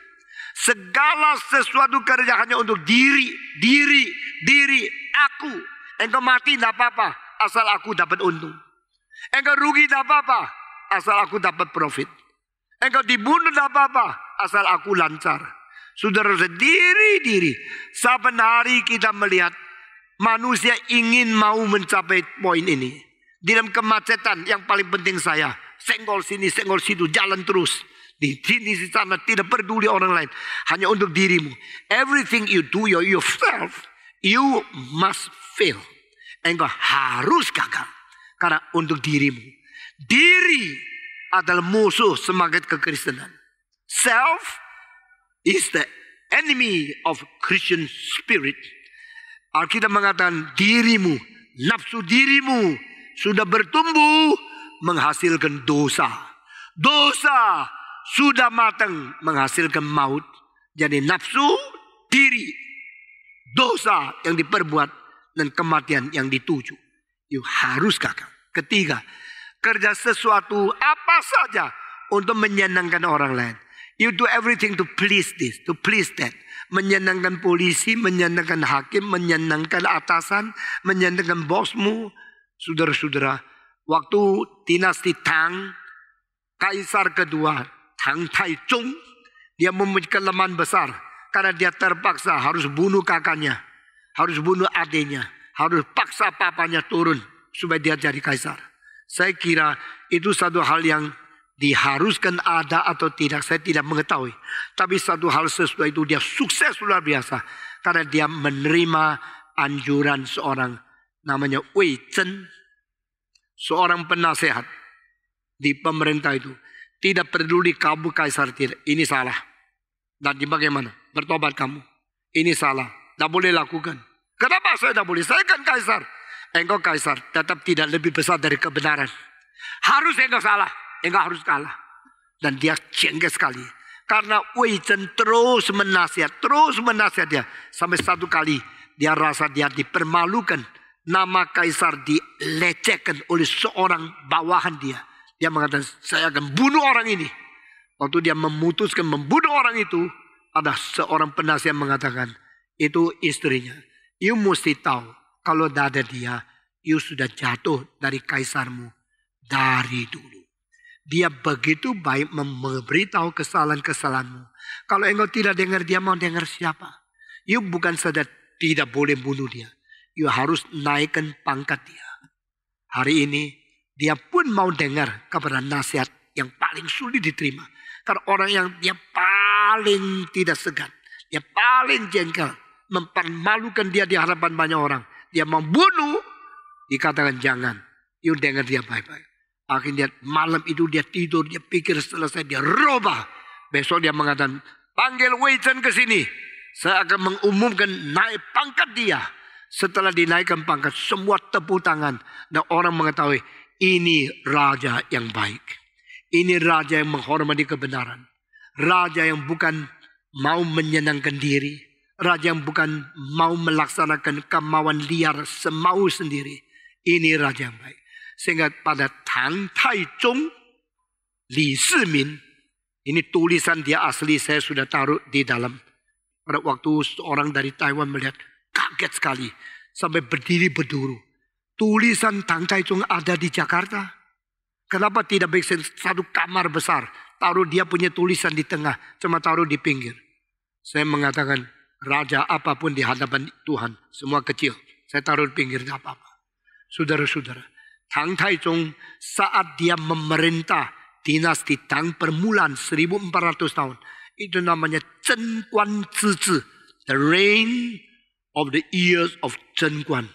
Speaker 1: Segala sesuatu hanya untuk diri, diri, diri, aku. Engkau mati tidak apa-apa, asal aku dapat untung. Engkau rugi tidak apa-apa, asal aku dapat profit. Engkau dibunuh tidak apa-apa, asal aku lancar. Saudara sendiri-diri. Saban hari kita melihat manusia ingin mau mencapai poin ini. Di dalam kemacetan yang paling penting saya. Senggol sini, senggol situ, jalan terus. Di sini, di sana, tidak peduli orang lain. Hanya untuk dirimu. Everything you do yourself, you must fail. Engkau harus gagal. Karena untuk dirimu. Diri adalah musuh semangat kekristenan. Self is the enemy of Christian spirit. Alkitab mengatakan dirimu, nafsu dirimu sudah bertumbuh menghasilkan dosa. Dosa sudah matang menghasilkan maut. Jadi nafsu diri, dosa yang diperbuat dan kematian yang dituju. You harus kakak. Ketiga, kerja sesuatu apa saja untuk menyenangkan orang lain. You do everything to please this, to please that. Menyenangkan polisi, menyenangkan hakim, menyenangkan atasan, menyenangkan bosmu. Saudara-saudara, waktu dinasti Tang, Kaisar kedua, Tang Taichung, dia memiliki kelemahan besar. Karena dia terpaksa harus bunuh kakaknya, harus bunuh adiknya, harus paksa papanya turun supaya dia jadi kaisar. Saya kira itu satu hal yang diharuskan ada atau tidak saya tidak mengetahui. Tapi satu hal sesudah itu dia sukses luar biasa karena dia menerima anjuran seorang namanya Wei Chen, seorang penasehat di pemerintah itu. Tidak peduli kamu kaisar tidak, ini salah. Dan di bagaimana? Bertobat kamu. Ini salah. Tidak boleh lakukan. Kenapa saya tidak boleh? Saya kan kaisar. Engkau kaisar tetap tidak lebih besar dari kebenaran. Harus engkau salah. Enggak harus kalah. Dan dia cengeng sekali. Karena Wei Chen terus menasihat, terus menasihat dia. Sampai satu kali dia rasa dia dipermalukan. Nama kaisar dilecehkan oleh seorang bawahan dia. Dia mengatakan, saya akan bunuh orang ini. Waktu dia memutuskan membunuh orang itu, ada seorang penasihat mengatakan, itu istrinya. You mesti tahu, kalau tidak ada dia, you sudah jatuh dari kaisarmu dari dulu. Dia begitu baik memberitahu kesalahan-kesalahanmu. Kalau engkau tidak dengar dia mau dengar siapa? You bukan saja tidak boleh bunuh dia. You harus naikkan pangkat dia. Hari ini dia pun mau dengar kepada nasihat yang paling sulit diterima. Karena orang yang dia paling tidak segan. Dia paling jengkel. Mempermalukan dia di hadapan banyak orang. Dia membunuh. Dikatakan jangan. You dengar dia baik-baik. Akhirnya malam itu dia tidur, dia pikir selesai, dia roba. Besok dia mengatakan, panggil Weizen ke sini. Saya akan mengumumkan naik pangkat dia. Setelah dinaikkan pangkat, semua tepuk tangan. Dan orang mengetahui, ini raja yang baik. Ini raja yang menghormati kebenaran. Raja yang bukan mau menyenangkan diri. Raja yang bukan mau melaksanakan kemauan liar semau sendiri. Ini raja yang baik ini tulisan dia asli saya sudah taruh di dalam. Pada waktu seorang dari Taiwan melihat kaget sekali sampai berdiri berduru. Tulisan Tang Chung ada di Jakarta. Kenapa tidak bikin satu kamar besar? Taruh dia punya tulisan di tengah, cuma taruh di pinggir. Saya mengatakan raja apapun di hadapan Tuhan, semua kecil. Saya taruh di pinggir tidak apa-apa. Saudara-saudara, Tang Taizong saat dia memerintah dinasti Tang permulaan 1400 tahun. Itu namanya Chen Guan Zizi. The reign of the years of Chen Guan.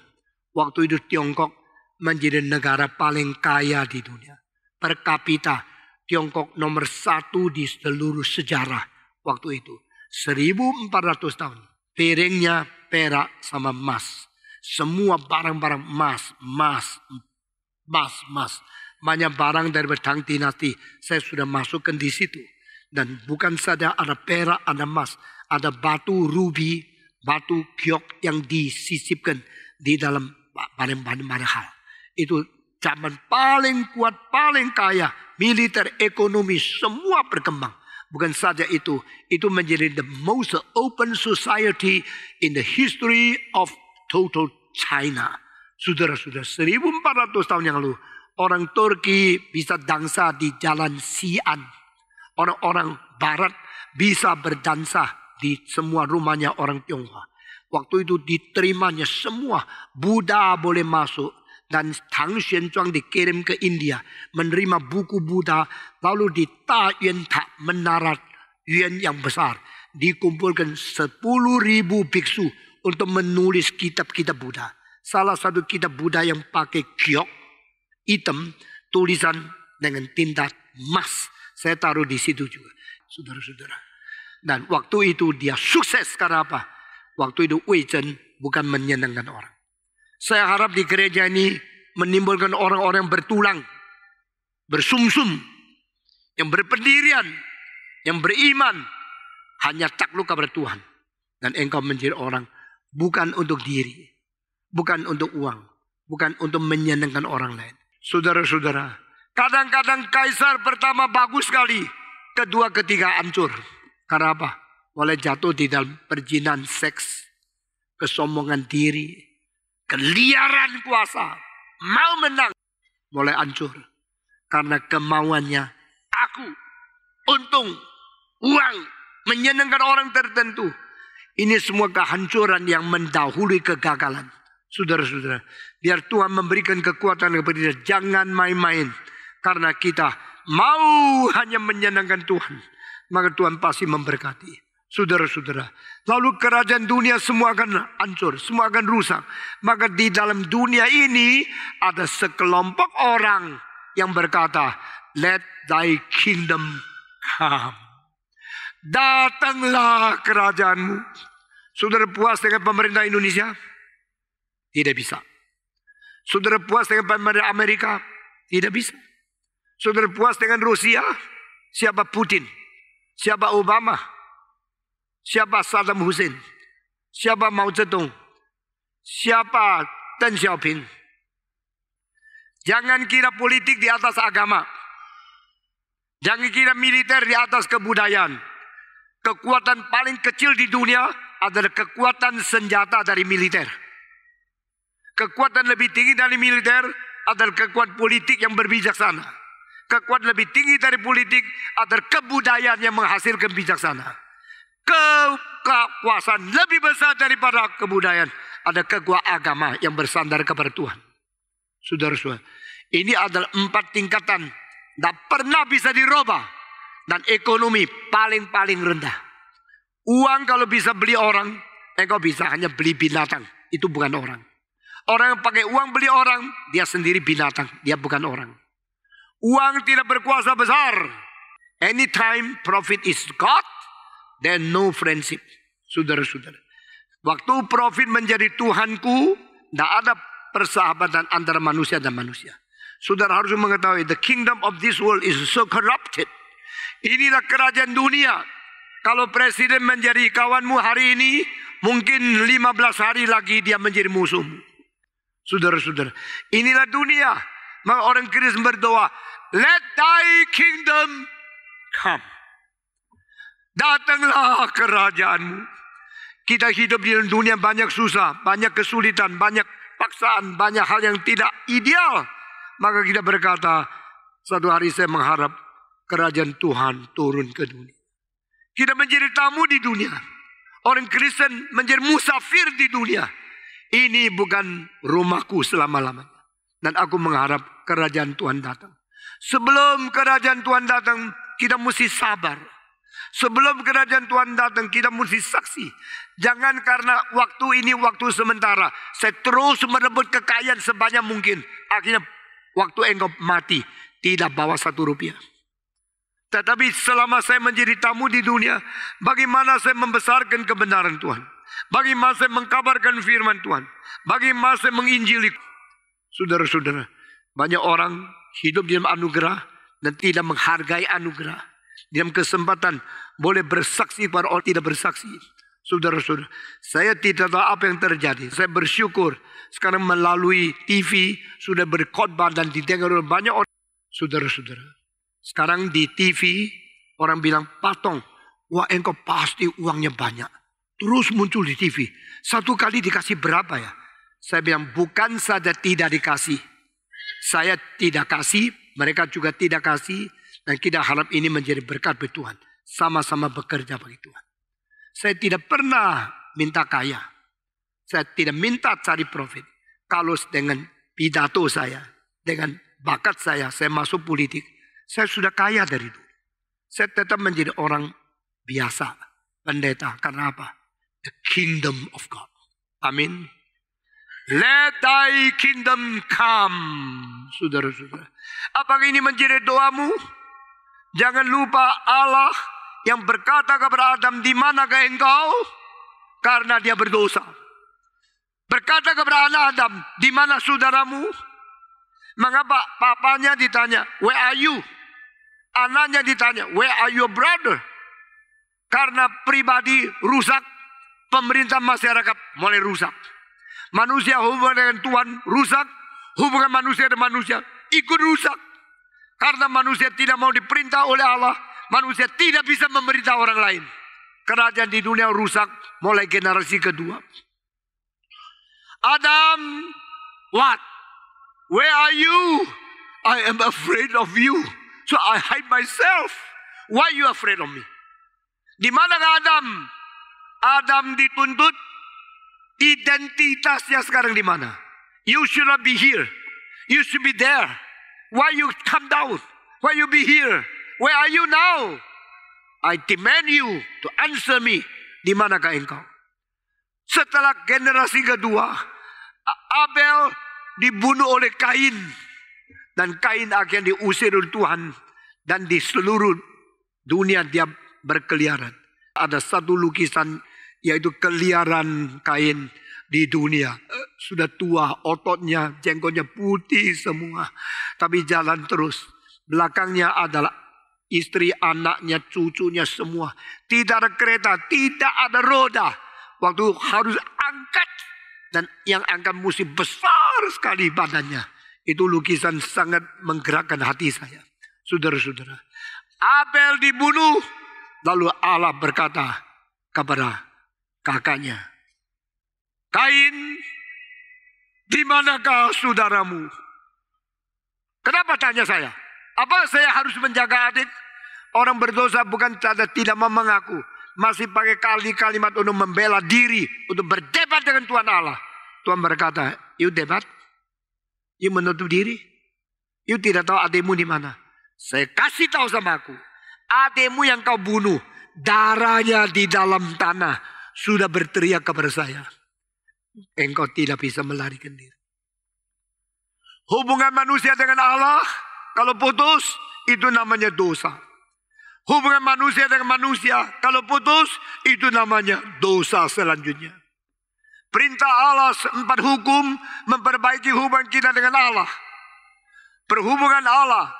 Speaker 1: Waktu itu Tiongkok menjadi negara paling kaya di dunia. Per kapita Tiongkok nomor satu di seluruh sejarah waktu itu. 1400 tahun. Piringnya perak sama emas. Semua barang-barang emas, emas, Mas, mas Banyak barang dari Tang Dinasti saya sudah masukkan di situ. Dan bukan saja ada perak, ada emas. Ada batu rubi, batu giok yang disisipkan di dalam barang-barang hal. Itu zaman paling kuat, paling kaya. Militer, ekonomi, semua berkembang. Bukan saja itu, itu menjadi the most open society in the history of total China. Saudara sudah 1400 tahun yang lalu. Orang Turki bisa dansa di jalan Sian. Orang-orang barat bisa berdansa di semua rumahnya orang Tionghoa. Waktu itu diterimanya semua Buddha boleh masuk dan Tang Xuanzang dikirim ke India menerima buku Buddha lalu di Ta Yuan Ta menara Yuan yang besar dikumpulkan ribu biksu untuk menulis kitab-kitab Buddha salah satu kitab Buddha yang pakai giok hitam tulisan dengan tinta emas. Saya taruh di situ juga, saudara-saudara. Dan waktu itu dia sukses karena apa? Waktu itu Wei Chen bukan menyenangkan orang. Saya harap di gereja ini menimbulkan orang-orang yang bertulang, bersumsum, yang berpendirian, yang beriman, hanya takluk kepada Tuhan. Dan engkau menjadi orang bukan untuk diri, Bukan untuk uang. Bukan untuk menyenangkan orang lain. Saudara-saudara, kadang-kadang kaisar pertama bagus sekali. Kedua, ketiga hancur. Karena apa? Oleh jatuh di dalam perjinan seks. Kesombongan diri. Keliaran kuasa. Mau menang. Mulai hancur. Karena kemauannya aku. Untung. Uang. Menyenangkan orang tertentu. Ini semua kehancuran yang mendahului kegagalan. Saudara-saudara, biar Tuhan memberikan kekuatan kepada kita. Jangan main-main. Karena kita mau hanya menyenangkan Tuhan. Maka Tuhan pasti memberkati. Saudara-saudara, lalu kerajaan dunia semua akan hancur, semua akan rusak. Maka di dalam dunia ini ada sekelompok orang yang berkata, "Let thy kingdom come." Datanglah kerajaanmu. Saudara puas dengan pemerintah Indonesia? Tidak bisa. Saudara puas dengan pemerintah Amerika? Tidak bisa. Saudara puas dengan Rusia? Siapa Putin? Siapa Obama? Siapa Saddam Hussein? Siapa Mao Zedong? Siapa Deng Xiaoping? Jangan kira politik di atas agama. Jangan kira militer di atas kebudayaan. Kekuatan paling kecil di dunia adalah kekuatan senjata dari militer. Kekuatan lebih tinggi dari militer adalah kekuatan politik yang berbijaksana. Kekuatan lebih tinggi dari politik adalah kebudayaan yang menghasilkan bijaksana. Kekuasaan lebih besar daripada kebudayaan. Ada kekuatan agama yang bersandar kepada Tuhan. Saudara-saudara, ini adalah empat tingkatan. Tidak pernah bisa dirubah. Dan ekonomi paling-paling rendah. Uang kalau bisa beli orang, engkau bisa hanya beli binatang. Itu bukan orang. Orang yang pakai uang beli orang, dia sendiri binatang, dia bukan orang. Uang tidak berkuasa besar. Anytime profit is God, then no friendship. Saudara-saudara. Waktu profit menjadi Tuhanku, tidak ada persahabatan antara manusia dan manusia. Saudara harus mengetahui, the kingdom of this world is so corrupted. Inilah kerajaan dunia. Kalau presiden menjadi kawanmu hari ini, mungkin 15 hari lagi dia menjadi musuhmu. Saudara-saudara, inilah dunia. Maka orang Kristen berdoa, Let thy kingdom come. Datanglah kerajaanmu. Kita hidup di dunia banyak susah, banyak kesulitan, banyak paksaan, banyak hal yang tidak ideal. Maka kita berkata, satu hari saya mengharap kerajaan Tuhan turun ke dunia. Kita menjadi tamu di dunia. Orang Kristen menjadi musafir di dunia. Ini bukan rumahku selama-lamanya. Dan aku mengharap kerajaan Tuhan datang. Sebelum kerajaan Tuhan datang, kita mesti sabar. Sebelum kerajaan Tuhan datang, kita mesti saksi. Jangan karena waktu ini waktu sementara. Saya terus merebut kekayaan sebanyak mungkin. Akhirnya waktu engkau mati, tidak bawa satu rupiah. Tetapi selama saya menjadi tamu di dunia, bagaimana saya membesarkan kebenaran Tuhan? Bagi masa mengkabarkan firman Tuhan. Bagi masa menginjili. Saudara-saudara, banyak orang hidup di dalam anugerah dan tidak menghargai anugerah. Di dalam kesempatan boleh bersaksi para orang tidak bersaksi. Saudara-saudara, saya tidak tahu apa yang terjadi. Saya bersyukur sekarang melalui TV sudah berkhotbah dan didengar oleh banyak orang. Saudara-saudara, sekarang di TV orang bilang patung, wah engkau pasti uangnya banyak. Terus muncul di TV. Satu kali dikasih berapa ya? Saya bilang bukan saja tidak dikasih. Saya tidak kasih, mereka juga tidak kasih. Dan kita harap ini menjadi berkat bagi Tuhan. Sama-sama bekerja bagi Tuhan. Saya tidak pernah minta kaya. Saya tidak minta cari profit. Kalau dengan pidato saya, dengan bakat saya, saya masuk politik. Saya sudah kaya dari dulu. Saya tetap menjadi orang biasa, pendeta. Karena apa? the kingdom of God. Amin. Let thy kingdom come. Saudara-saudara. Apakah ini menjadi doamu? Jangan lupa Allah yang berkata kepada Adam, di manakah engkau? Karena dia berdosa. Berkata kepada anak Adam, di mana saudaramu? Mengapa papanya ditanya, where are you? Anaknya ditanya, where are your brother? Karena pribadi rusak pemerintah masyarakat mulai rusak. Manusia hubungan dengan Tuhan rusak, hubungan manusia dengan manusia ikut rusak. Karena manusia tidak mau diperintah oleh Allah, manusia tidak bisa memerintah orang lain. Kerajaan di dunia rusak mulai generasi kedua. Adam, what? Where are you? I am afraid of you. So I hide myself. Why you afraid of me? Di mana Adam? Adam dituntut identitasnya sekarang di mana? You should not be here. You should be there. Why you come down? Why you be here? Where are you now? I demand you to answer me. Di manakah engkau? Setelah generasi kedua, Abel dibunuh oleh Kain. Dan Kain akhirnya diusir oleh Tuhan. Dan di seluruh dunia dia berkeliaran. Ada satu lukisan yaitu keliaran kain di dunia. Eh, sudah tua, ototnya, jenggotnya putih semua. Tapi jalan terus. Belakangnya adalah istri, anaknya, cucunya semua. Tidak ada kereta, tidak ada roda. Waktu harus angkat. Dan yang angkat mesti besar sekali badannya. Itu lukisan sangat menggerakkan hati saya. Saudara-saudara. Abel dibunuh. Lalu Allah berkata kepada kakaknya. Kain, di manakah saudaramu? Kenapa tanya saya? Apa saya harus menjaga adik? Orang berdosa bukan tidak tidak mau mengaku. Masih pakai kali kalimat untuk membela diri. Untuk berdebat dengan Tuhan Allah. Tuhan berkata, you debat. You menutup diri. You tidak tahu ademu di mana. Saya kasih tahu sama aku. ademu yang kau bunuh. Darahnya di dalam tanah sudah berteriak kepada saya. Engkau tidak bisa melarikan diri. Hubungan manusia dengan Allah kalau putus itu namanya dosa. Hubungan manusia dengan manusia kalau putus itu namanya dosa selanjutnya. Perintah Allah empat hukum memperbaiki hubungan kita dengan Allah. Perhubungan Allah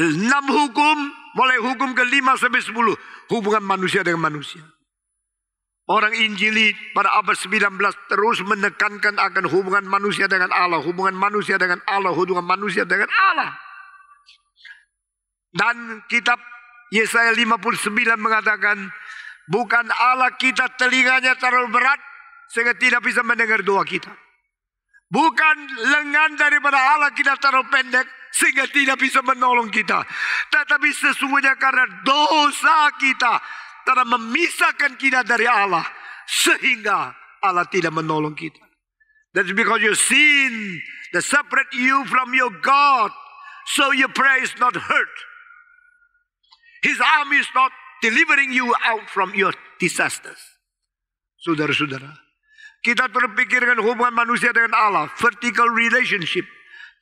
Speaker 1: enam hukum mulai hukum kelima sampai sepuluh hubungan manusia dengan manusia. Orang Injili pada abad 19 terus menekankan akan hubungan manusia dengan Allah, hubungan manusia dengan Allah, hubungan manusia dengan Allah. Dan kitab Yesaya 59 mengatakan, bukan Allah kita telinganya terlalu berat sehingga tidak bisa mendengar doa kita. Bukan lengan daripada Allah kita terlalu pendek sehingga tidak bisa menolong kita. Tetapi sesungguhnya karena dosa kita karena memisahkan kita dari Allah sehingga Allah tidak menolong kita. That's because your sin that separate you from your God. So your prayer is not heard. His arm is not delivering you out from your disasters. Saudara-saudara, kita dengan hubungan manusia dengan Allah, vertical relationship.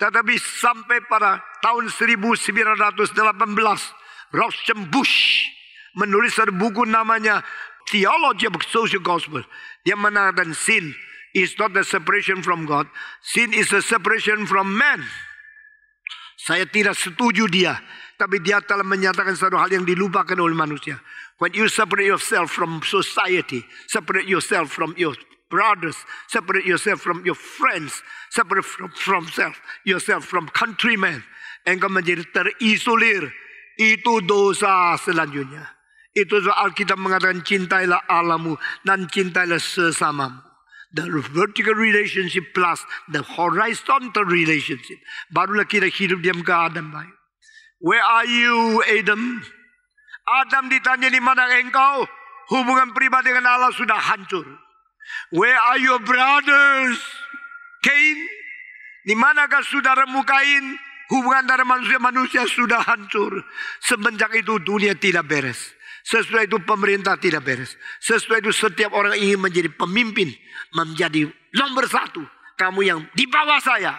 Speaker 1: Tetapi sampai pada tahun 1918, Rauschenbusch menulis satu buku namanya Theology of Social Gospel. Dia menangkan sin is not the separation from God. Sin is the separation from man. Saya tidak setuju dia. Tapi dia telah menyatakan satu hal yang dilupakan oleh manusia. When you separate yourself from society, separate yourself from your brothers, separate yourself from your friends, separate from, from self, yourself from countrymen. Engkau menjadi terisolir. Itu dosa selanjutnya. Itu soal Alkitab mengatakan cintailah alamu dan cintailah sesamamu. The vertical relationship plus the horizontal relationship. Barulah kita hidup diam ke Adam baik. Where are you Adam? Adam ditanya di mana engkau? Hubungan pribadi dengan Allah sudah hancur. Where are your brothers? Cain? Di manakah saudaramu Kain? Hubungan antara manusia-manusia sudah hancur. Semenjak itu dunia tidak beres. Sesudah itu pemerintah tidak beres. Sesudah itu setiap orang ingin menjadi pemimpin. Menjadi nomor satu. Kamu yang di bawah saya.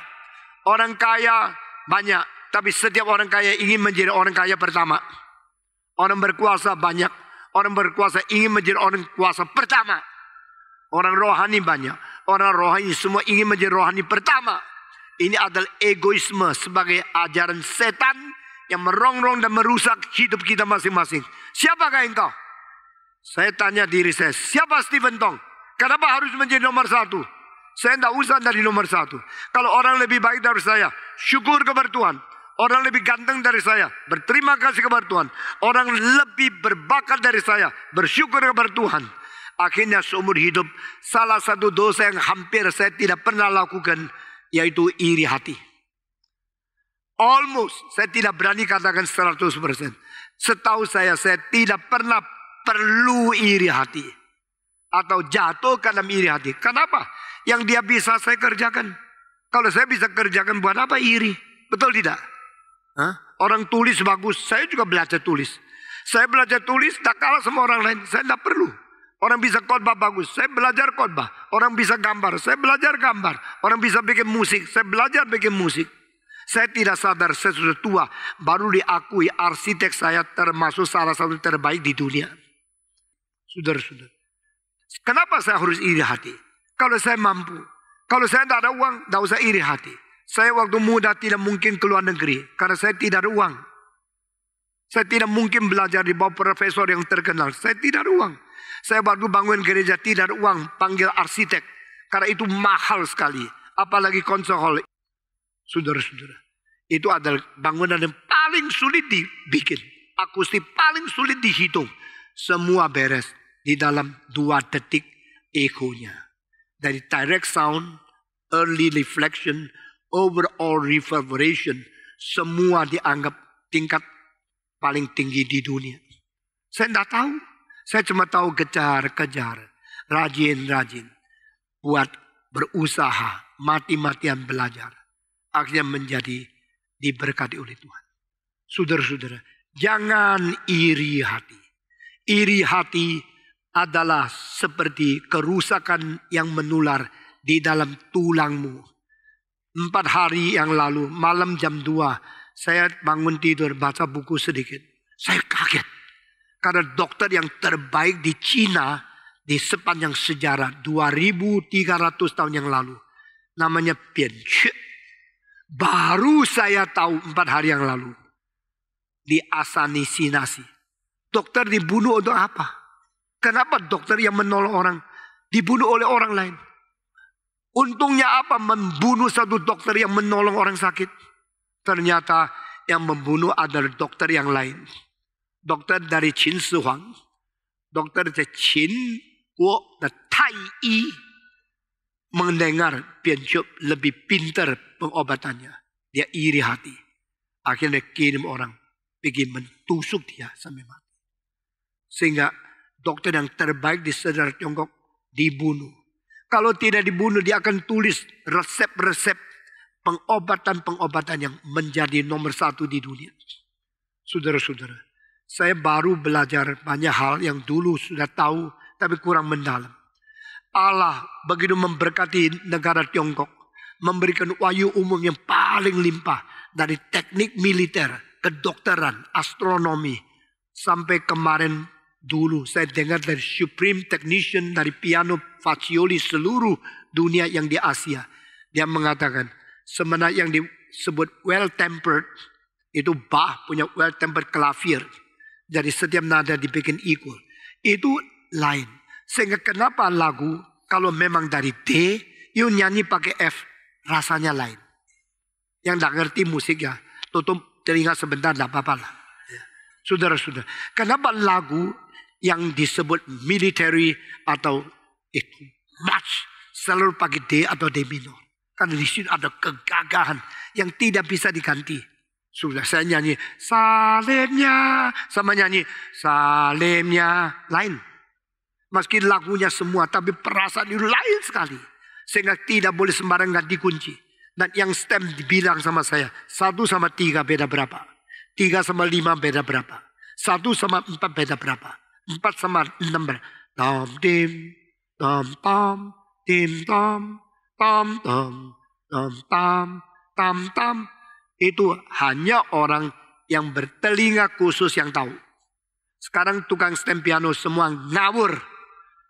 Speaker 1: Orang kaya banyak. Tapi setiap orang kaya ingin menjadi orang kaya pertama. Orang berkuasa banyak. Orang berkuasa ingin menjadi orang kuasa pertama. Orang rohani banyak. Orang rohani semua ingin menjadi rohani pertama. Ini adalah egoisme sebagai ajaran setan yang merongrong dan merusak hidup kita masing-masing. Siapakah engkau? Saya tanya diri saya, siapa Stephen Tong? Kenapa harus menjadi nomor satu? Saya tidak usah dari nomor satu. Kalau orang lebih baik dari saya, syukur kepada Tuhan. Orang lebih ganteng dari saya, berterima kasih kepada Tuhan. Orang lebih berbakat dari saya, bersyukur kepada Tuhan. Akhirnya seumur hidup, salah satu dosa yang hampir saya tidak pernah lakukan, yaitu iri hati. Almost, saya tidak berani katakan 100%. Setahu saya, saya tidak pernah perlu iri hati. Atau jatuh ke dalam iri hati. Kenapa? Yang dia bisa saya kerjakan. Kalau saya bisa kerjakan buat apa iri? Betul tidak? Hah? Orang tulis bagus, saya juga belajar tulis. Saya belajar tulis tak kalah sama orang lain. Saya tidak perlu. Orang bisa khotbah bagus, saya belajar khotbah. Orang bisa gambar, saya belajar gambar. Orang bisa bikin musik, saya belajar bikin musik. Saya tidak sadar saya sudah tua. Baru diakui arsitek saya termasuk salah satu terbaik di dunia. Sudah, sudah. Kenapa saya harus iri hati? Kalau saya mampu. Kalau saya tidak ada uang, tidak usah iri hati. Saya waktu muda tidak mungkin keluar negeri. Karena saya tidak ada uang. Saya tidak mungkin belajar di bawah profesor yang terkenal. Saya tidak ada uang. Saya baru bangun gereja tidak ada uang. Panggil arsitek. Karena itu mahal sekali. Apalagi konsol Saudara-saudara. Itu adalah bangunan yang paling sulit dibikin. Akustik paling sulit dihitung. Semua beres di dalam dua detik ekonya. Dari direct sound, early reflection, overall reverberation. Semua dianggap tingkat paling tinggi di dunia. Saya tidak tahu. Saya cuma tahu kejar-kejar. Rajin-rajin. Buat berusaha. Mati-matian belajar akhirnya menjadi diberkati oleh Tuhan. Saudara-saudara, jangan iri hati. Iri hati adalah seperti kerusakan yang menular di dalam tulangmu. Empat hari yang lalu, malam jam 2, saya bangun tidur, baca buku sedikit. Saya kaget. Karena dokter yang terbaik di Cina di sepanjang sejarah 2300 tahun yang lalu. Namanya Pian Chuk Baru saya tahu empat hari yang lalu. di Asanisinasi, Dokter dibunuh untuk apa? Kenapa dokter yang menolong orang dibunuh oleh orang lain? Untungnya apa membunuh satu dokter yang menolong orang sakit? Ternyata yang membunuh adalah dokter yang lain. Dokter dari Qin Shi Huang. Dokter dari Qin Wo, Tai Yi mendengar Bian lebih pintar pengobatannya. Dia iri hati. Akhirnya kirim orang pergi mentusuk dia sampai mati. Sehingga dokter yang terbaik di Senar Tiongkok dibunuh. Kalau tidak dibunuh dia akan tulis resep-resep pengobatan-pengobatan yang menjadi nomor satu di dunia. Saudara-saudara, saya baru belajar banyak hal yang dulu sudah tahu tapi kurang mendalam. Allah begitu memberkati negara Tiongkok memberikan wahyu umum yang paling limpah dari teknik militer, kedokteran, astronomi sampai kemarin dulu saya dengar dari supreme technician dari piano Faccioli seluruh dunia yang di Asia dia mengatakan sebenarnya yang disebut well tempered itu bah punya well tempered klavier jadi setiap nada dibikin equal itu lain sehingga kenapa lagu kalau memang dari D you nyanyi pakai F rasanya lain. Yang tidak ngerti musik ya, tutup telinga sebentar tidak apa-apa lah. sudah ya. Saudara-saudara, kenapa lagu yang disebut military atau itu match seluruh pakai D atau D minor? Karena di sini ada kegagahan yang tidak bisa diganti. Sudah saya nyanyi salimnya sama nyanyi salimnya lain. Meski lagunya semua tapi perasaan itu lain sekali. Sehingga tidak boleh sembarang sembarangan dikunci. Dan yang stem dibilang sama saya, satu sama tiga beda berapa? Tiga sama lima beda berapa? Satu sama empat beda berapa? Empat sama enam berapa? Tom tim, tom tom, tim tom, tom tom, tom Tom Tom tam. Itu hanya orang yang bertelinga khusus yang tahu. Sekarang tukang stem piano semua ngawur.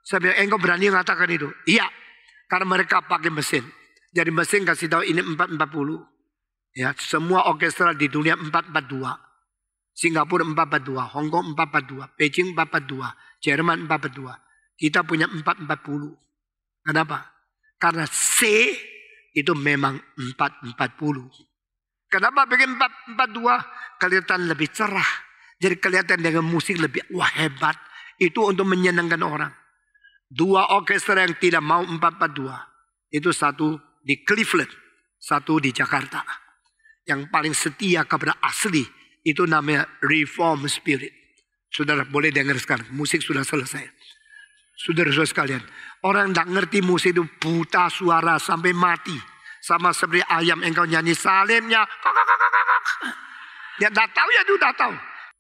Speaker 1: Saya bilang, eh, engkau berani mengatakan itu? Iya. Karena mereka pakai mesin. Jadi mesin kasih tahu ini 440. Ya, semua orkestra di dunia 442. Singapura 442, Hong Kong 442, Beijing 442, Jerman 442. Kita punya 440. Kenapa? Karena C itu memang 440. Kenapa bikin 442? Kelihatan lebih cerah. Jadi kelihatan dengan musik lebih wah hebat. Itu untuk menyenangkan orang. Dua orkestra yang tidak mau empat dua Itu satu di Cleveland, satu di Jakarta. Yang paling setia kepada asli itu namanya Reform Spirit. Saudara boleh dengar sekarang, musik sudah selesai. Saudara-saudara sekalian, orang tidak ngerti musik itu buta suara sampai mati. Sama seperti ayam engkau nyanyi salimnya. Ya tidak tahu ya, dia tahu.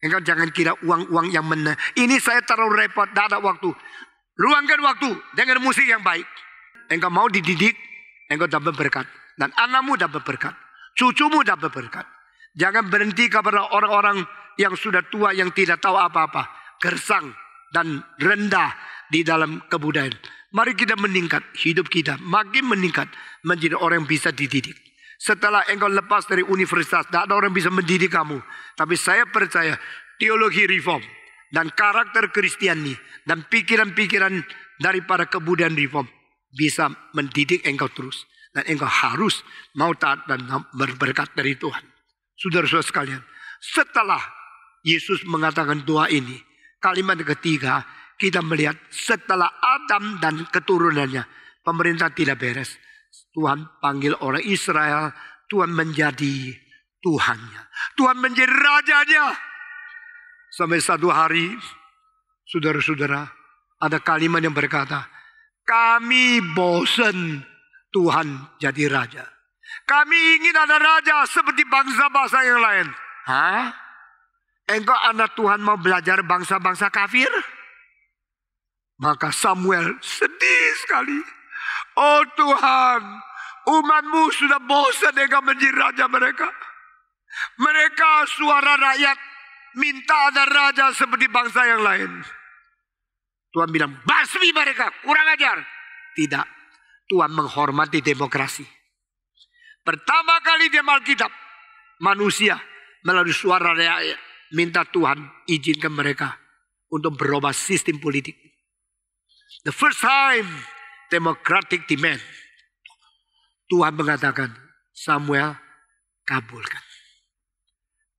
Speaker 1: Engkau jangan kira uang-uang yang mana. Ini saya terlalu repot, tidak ada waktu. Luangkan waktu dengan musik yang baik. Engkau mau dididik, engkau dapat berkat. Dan anakmu dapat berkat. Cucumu dapat berkat. Jangan berhenti kepada orang-orang yang sudah tua yang tidak tahu apa-apa. Gersang dan rendah di dalam kebudayaan. Mari kita meningkat hidup kita. Makin meningkat menjadi orang yang bisa dididik. Setelah engkau lepas dari universitas, tidak ada orang yang bisa mendidik kamu. Tapi saya percaya teologi reform dan karakter Kristiani dan pikiran-pikiran daripada kebudayaan reform bisa mendidik engkau terus dan engkau harus mau taat dan berberkat dari Tuhan. Saudara-saudara sekalian, setelah Yesus mengatakan doa ini, kalimat ketiga kita melihat setelah Adam dan keturunannya pemerintah tidak beres. Tuhan panggil orang Israel, Tuhan menjadi Tuhannya. Tuhan menjadi rajanya. Sampai satu hari, saudara-saudara, ada kalimat yang berkata, kami bosan Tuhan jadi raja. Kami ingin ada raja seperti bangsa-bangsa yang lain. Hah? Engkau anak Tuhan mau belajar bangsa-bangsa kafir? Maka Samuel sedih sekali. Oh Tuhan, umatmu sudah bosan dengan menjadi raja mereka. Mereka suara rakyat Minta ada raja seperti bangsa yang lain. Tuhan bilang, basmi mereka, kurang ajar. Tidak. Tuhan menghormati demokrasi. Pertama kali di Alkitab, manusia melalui suara rakyat minta Tuhan izinkan mereka untuk berubah sistem politik. The first time democratic demand. Tuhan mengatakan, Samuel kabulkan.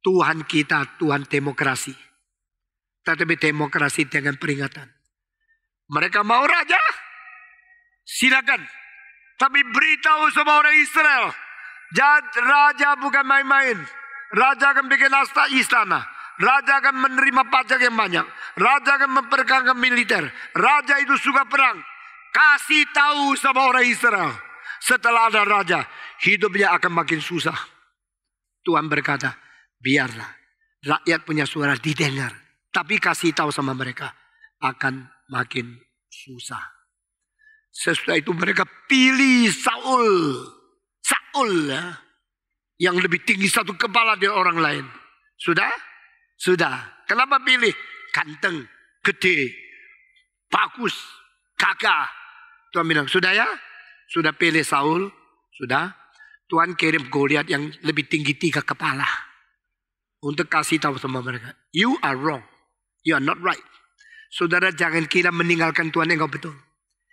Speaker 1: Tuhan kita Tuhan demokrasi. Tetapi demokrasi dengan peringatan. Mereka mau raja? Silakan. Tapi beritahu semua orang Israel. Raja bukan main-main. Raja akan bikin asta istana. Raja akan menerima pajak yang banyak. Raja akan memperkangkan militer. Raja itu suka perang. Kasih tahu sama orang Israel. Setelah ada raja, hidupnya akan makin susah. Tuhan berkata, biarlah rakyat punya suara didengar. Tapi kasih tahu sama mereka akan makin susah. Sesudah itu mereka pilih Saul. Saul ya. Yang lebih tinggi satu kepala dari orang lain. Sudah? Sudah. Kenapa pilih? kanteng gede, bagus, kakak. Tuhan bilang, sudah ya? Sudah pilih Saul? Sudah? Tuhan kirim Goliat yang lebih tinggi tiga kepala untuk kasih tahu sama mereka. You are wrong. You are not right. Saudara jangan kira meninggalkan Tuhan yang betul.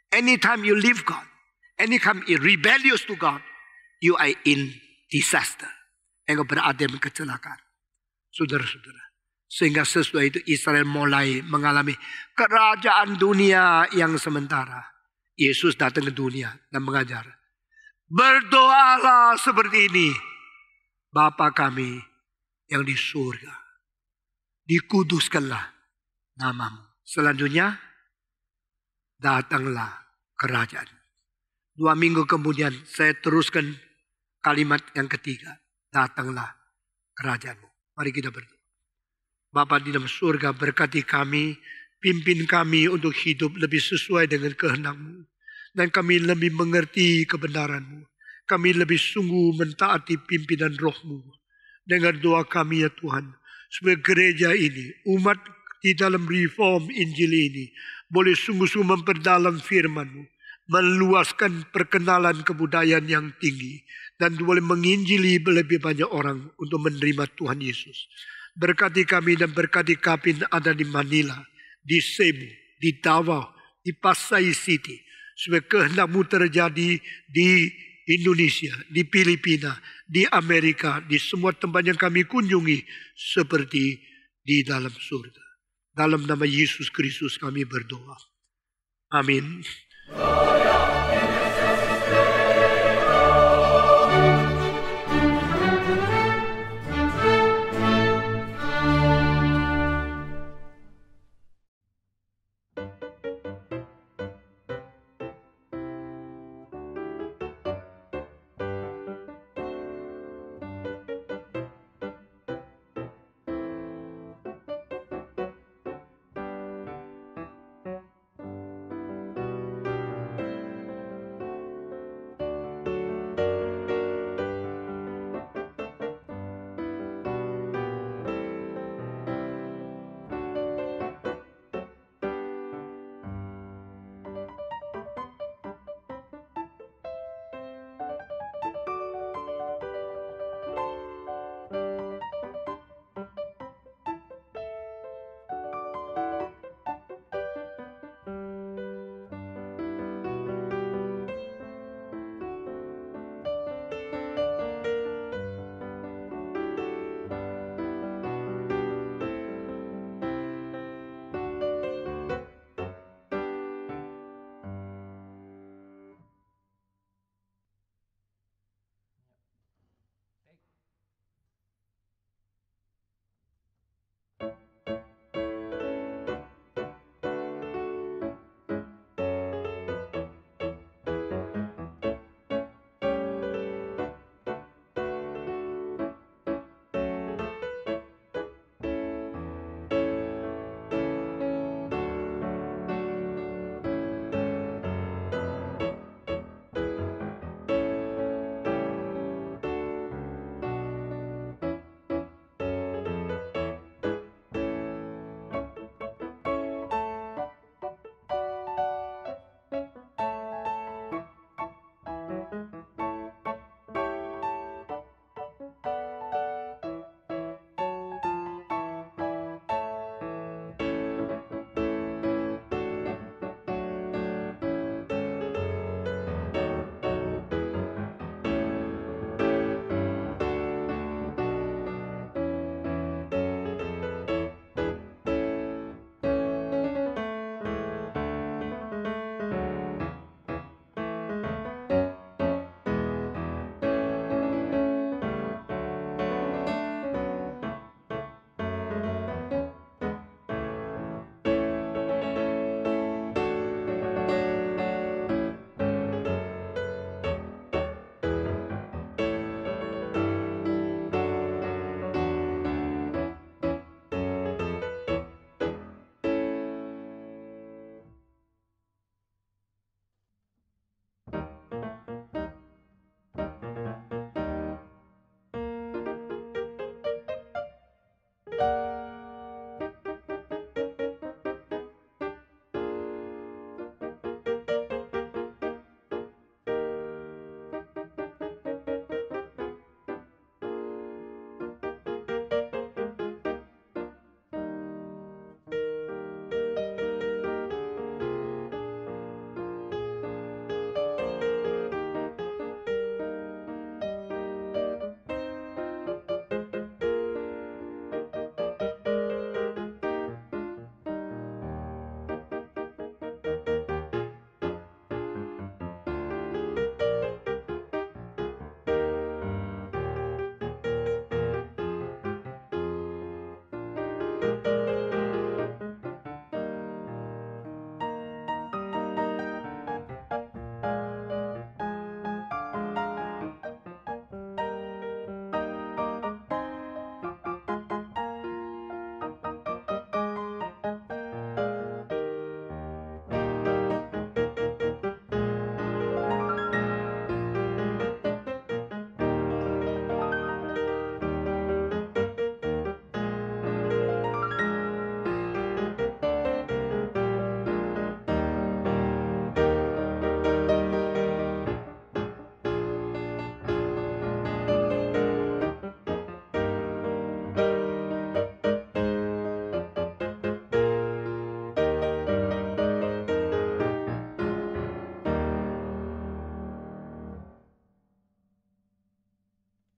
Speaker 1: Anytime you leave God, anytime you rebellious to God, you are in disaster. Engkau berada dalam kecelakaan. Saudara-saudara. Sehingga sesudah itu Israel mulai mengalami kerajaan dunia yang sementara. Yesus datang ke dunia dan mengajar. Berdoalah seperti ini. Bapa kami yang di surga. Dikuduskanlah namamu. Selanjutnya, datanglah kerajaan. Dua minggu kemudian saya teruskan kalimat yang ketiga. Datanglah kerajaanmu. Mari kita berdoa. Bapak di dalam surga berkati kami, pimpin kami untuk hidup lebih sesuai dengan kehendakmu. Dan kami lebih mengerti kebenaranmu. Kami lebih sungguh mentaati pimpinan rohmu Dengar doa kami ya Tuhan. Supaya gereja ini, umat di dalam reform Injil ini, boleh sungguh-sungguh memperdalam firman-Mu. Meluaskan perkenalan kebudayaan yang tinggi. Dan boleh menginjili lebih banyak orang untuk menerima Tuhan Yesus. Berkati kami dan berkati Kapin ada di Manila, di Cebu, di Davao, di Pasai City. Supaya kehendakmu terjadi di Indonesia, di Filipina, di Amerika, di semua tempat yang kami kunjungi seperti di dalam surga. Dalam nama Yesus Kristus kami berdoa. Amin. Oh. Thank you.